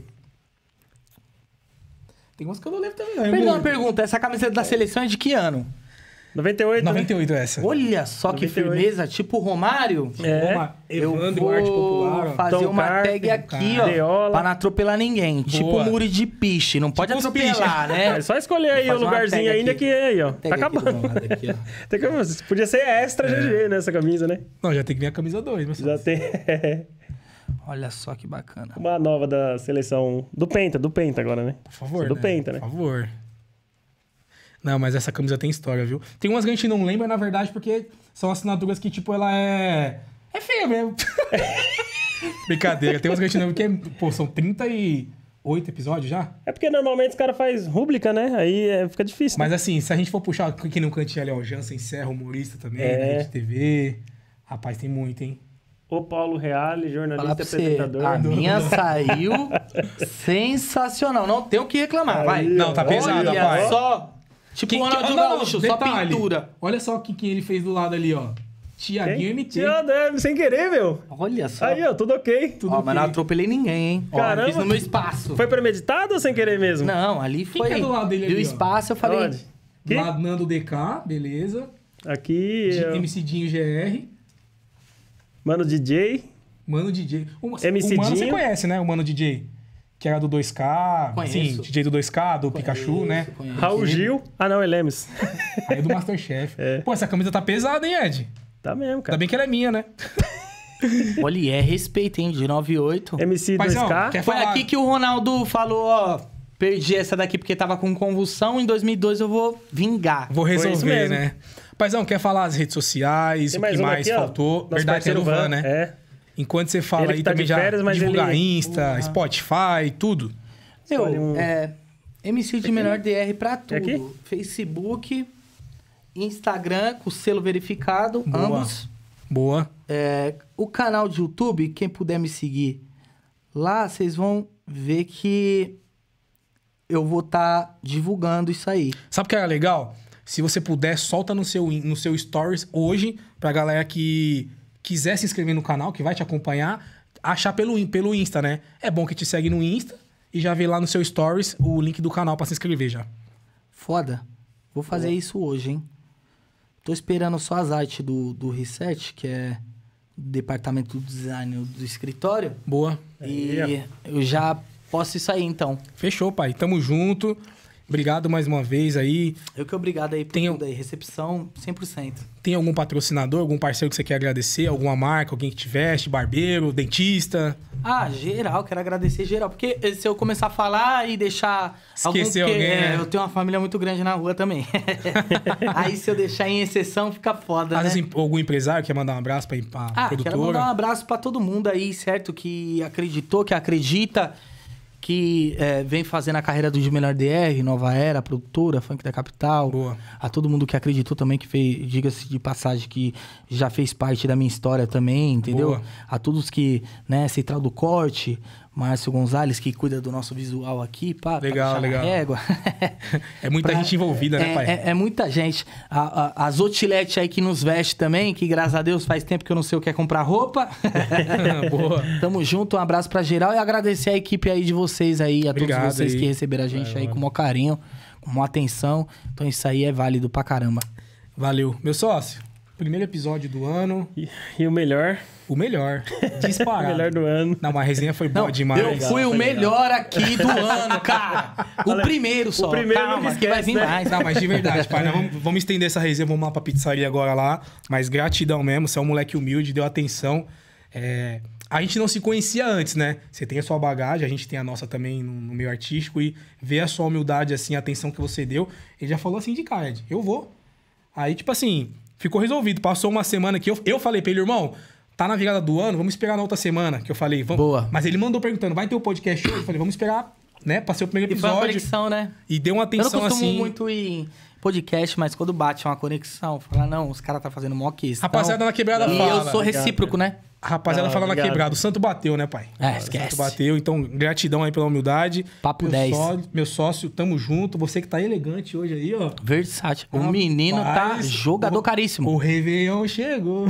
Tem umas que eu não lembro também. Perdão, uma pergunta. Essa camiseta da seleção é de que ano? 98. 98 né? É essa. Olha só 98. que firmeza, tipo Romário. É. eu Evandro, vou arte popular, fazer Tom uma Carter, tag aqui, ó, Deola. pra não atropelar ninguém. Boa. Tipo mure de piche, não pode tipo atropelar, né? É só escolher aí o lugarzinho ainda aqui. que é aí, ó. tá acabando. Aqui, ó. Podia ser extra é. GG, né, essa camisa, né? Não, já tem que vir a camisa 2, mas Já tem. Olha só que bacana. Uma nova da seleção do Penta, do Penta agora, né? Por favor, Do né? Penta, né? Por favor. Não, mas essa camisa tem história, viu? Tem umas que a gente não lembra, na verdade, porque são assinaturas que, tipo, ela é. É feia mesmo. Brincadeira, tem umas que a gente não lembra, porque, pô, são 38 e oito episódios já? É porque normalmente os caras fazem rúbrica, né? Aí é, fica difícil. Mas né? assim, se a gente for puxar quem não cante ali, é ó, Jansen Serra, humorista também, é. Rede né, TV. Rapaz, tem muito, hein? O Paulo Reale, jornalista e apresentador. a do... Ah, minha saiu sensacional. Não tem o que reclamar, Aí, vai. Não, tá pesado rapaz. só Tipo o Ronaldinho ah, Gaúcho, só detalhe. pintura. Olha só o que, que ele fez do lado ali, ó. Tiaguinho MT. Tiaguinho, sem querer, meu. Olha só. Aí, ó, tudo ok. Tudo ó, okay. mas não atropelei ninguém, hein? Caramba. Ó, fiz no meu espaço. Foi premeditado ou sem querer mesmo? Não, ali foi. Quem que é do lado dele ali, Deu espaço, eu falei. Onde? Do lado Nando DK, beleza. Aqui. Eu... MC Dinho GR. Mano DJ. Mano DJ. O, MC o Mano você conhece, né? O Mano DJ que era do 2K, conheço. Sim, DJ do 2K, do conheço, Pikachu, né? Conheço. Raul Gil. Ah, não, é Lemes. Aí é do Masterchef. É. Pô, essa camisa tá pesada, hein, Ed? Tá mesmo, cara. Ainda bem que ela é minha, né? Olha, é respeito, hein? De 98. MC Mas, 2K. Não, Foi aqui que o Ronaldo falou, ó. Perdi essa daqui porque tava com convulsão. Em 2002 eu vou vingar. Vou resolver, né? Paizão, quer falar as redes sociais, o que mais, aqui, faltou? Ó, Verdade, era o Van, né? É. Enquanto você fala ele aí tá também de férias, já mas divulgar ele... Insta, Spotify, tudo. Meu, um... é... MC de menor DR pra é tudo. Aqui? Facebook, Instagram, com selo verificado, Boa. ambos. Boa. É, o canal de YouTube, quem puder me seguir lá, vocês vão ver que eu vou estar tá divulgando isso aí. Sabe o que é legal? Se você puder, solta no seu, no seu stories hoje pra galera que quiser se inscrever no canal, que vai te acompanhar, achar pelo, pelo Insta, né? É bom que te segue no Insta e já vê lá no seu Stories o link do canal para se inscrever já. Foda. Vou fazer Boa. isso hoje, hein? Tô esperando só as artes do, do Reset, que é departamento do design do escritório. Boa. E é. eu já posso isso aí, então. Fechou, pai. Tamo junto. Obrigado mais uma vez aí. Eu que obrigado aí por Tenho... tudo aí. Recepção 100%. Tem algum patrocinador, algum parceiro que você quer agradecer? Alguma marca, alguém que te veste, barbeiro, dentista? Ah, geral, quero agradecer geral. Porque se eu começar a falar e deixar. Esquecer algum, porque, alguém. É, né? eu tenho uma família muito grande na rua também. Aí se eu deixar em exceção, fica foda. Às né? vezes algum empresário quer mandar um abraço pra, pra ah, produtora? Quero mandar um abraço pra todo mundo aí, certo? Que acreditou, que acredita que é, vem fazendo a carreira do De Melhor DR, Nova Era, produtora, funk da capital. Boa. A todo mundo que acreditou também, que fez, diga-se de passagem, que já fez parte da minha história também, entendeu? Boa. A todos que, né, Central do Corte, Márcio Gonzalez, que cuida do nosso visual aqui, pá. Legal, pra legal. Régua. é muita pra... gente envolvida, né, é, pai? É, é, muita gente. A, a, as otiletes aí que nos veste também, que graças a Deus faz tempo que eu não sei o que é comprar roupa. Boa. Tamo junto, um abraço pra geral e agradecer a equipe aí de vocês aí, a Obrigado todos vocês aí. que receberam a gente é, aí com o maior carinho, com maior atenção. Então isso aí é válido pra caramba. Valeu. Meu sócio, Primeiro episódio do ano. E, e o melhor? O melhor. Disparado. o melhor do ano. Não, mas a resenha foi boa Não, demais. Eu fui o melhor aqui do ano, cara. O primeiro só. O primeiro Calma, esquece, que vai vir né? mais. Não, mas de verdade, pai. Vamos, vamos, estender essa resenha, vamos lá pra pizzaria agora lá. Mas gratidão mesmo. Você é um moleque humilde, deu atenção. É... A gente não se conhecia antes, né? Você tem a sua bagagem, a gente tem a nossa também no, no meio artístico. E ver a sua humildade, assim, a atenção que você deu. Ele já falou assim de cara, eu vou. Aí, tipo assim, Ficou resolvido. Passou uma semana que eu, eu falei pra ele, irmão, tá na virada do ano, vamos esperar na outra semana. Que eu falei, vamos. Boa. Mas ele mandou perguntando, vai ter o um podcast hoje? Eu falei, vamos esperar, né? Passei o primeiro episódio. E foi uma conexão, né? E deu uma atenção assim. Eu não costumo assim... muito em podcast, mas quando bate uma conexão, falar, não, os caras tá fazendo mó questão. Rapaziada na quebrada e fala. E eu sou tá recíproco, né? Rapaziada ah, falando obrigado. o santo bateu, né, pai? É, esquece. O santo bateu, então gratidão aí pela humildade. Papo meu 10. meu sócio, tamo junto. Você que tá elegante hoje aí, ó. Versátil. O menino tá jogador o, caríssimo. O Réveillon chegou.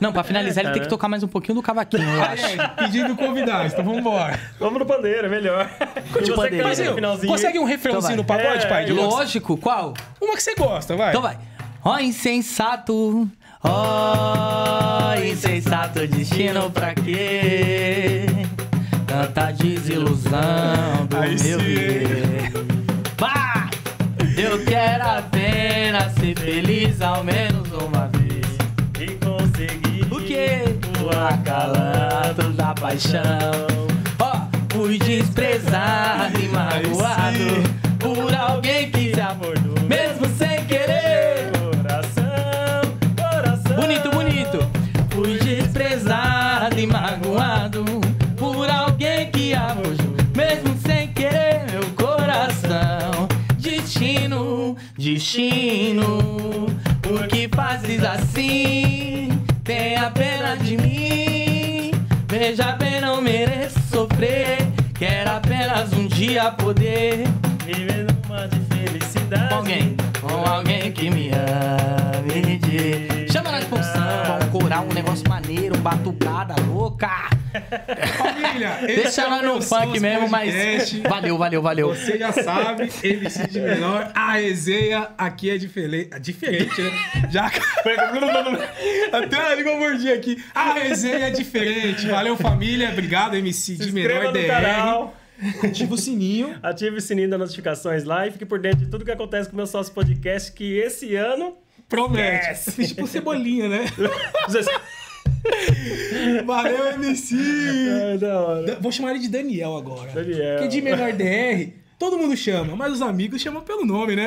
Não, pra finalizar, é, ele tem que é. tocar mais um pouquinho do cavaquinho, eu é, acho. É, pedindo convidados, então vambora. Vamos no pandeiro, é melhor. Curte tá pandeiro. consegue um refrãozinho então no pagode, é, pai? Lógico, qual? Uma que você gosta, vai. Então vai. Ó, insensato... Ó, oh, insensato destino, pra quê? Tanta desilusão do Aí meu sim. viver. Bah! Eu quero apenas ser feliz ao menos uma vez. E conseguir o quê? O acalanto da paixão. Ó, oh, fui desprezado e magoado por alguém que se abordou, mesmo sem querer. Bonito, bonito. Fui desprezado e magoado por alguém que amo, mesmo sem querer meu coração. Destino, destino, por que fazes assim? Tenha pena de mim. Veja bem, não mereço sofrer. Quero apenas um dia poder viver numa de felicidade. Com alguém, com alguém que me ame. De Vamos um negócio maneiro, batucada louca. Família, deixa é lá no funk mesmo, podcast. mas. Valeu, valeu, valeu. Você já sabe, MC de menor, a resenha aqui é diferente. Diferente, né? Já. Até a língua mordia aqui. A resenha é diferente. Valeu, família. Obrigado, MC de menor DR. Canal. Ativa o sininho. Ative o sininho das notificações lá e fique por dentro de tudo que acontece com o meu sócio podcast, que esse ano Promete. Yes. Tipo cebolinha, né? Valeu, MC! É, da hora. Vou chamar ele de Daniel agora. Daniel. Que de menor DR, todo mundo chama, mas os amigos chamam pelo nome, né?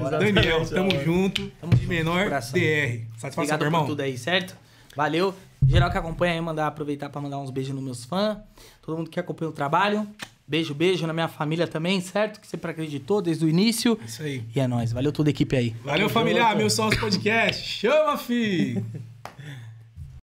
Hora, Daniel, tamo junto. Tamo de menor DR. Satisfação, Obrigado meu irmão. por tudo aí, certo? Valeu. Geral que acompanha aí, mandar aproveitar para mandar uns beijos nos meus fãs. Todo mundo que acompanha o trabalho. Beijo, beijo na minha família também, certo? Que sempre acreditou desde o início. Isso aí. E é nóis. Valeu toda a equipe aí. Valeu, Valeu família. Ah, meu sócio podcast. Chama, fi!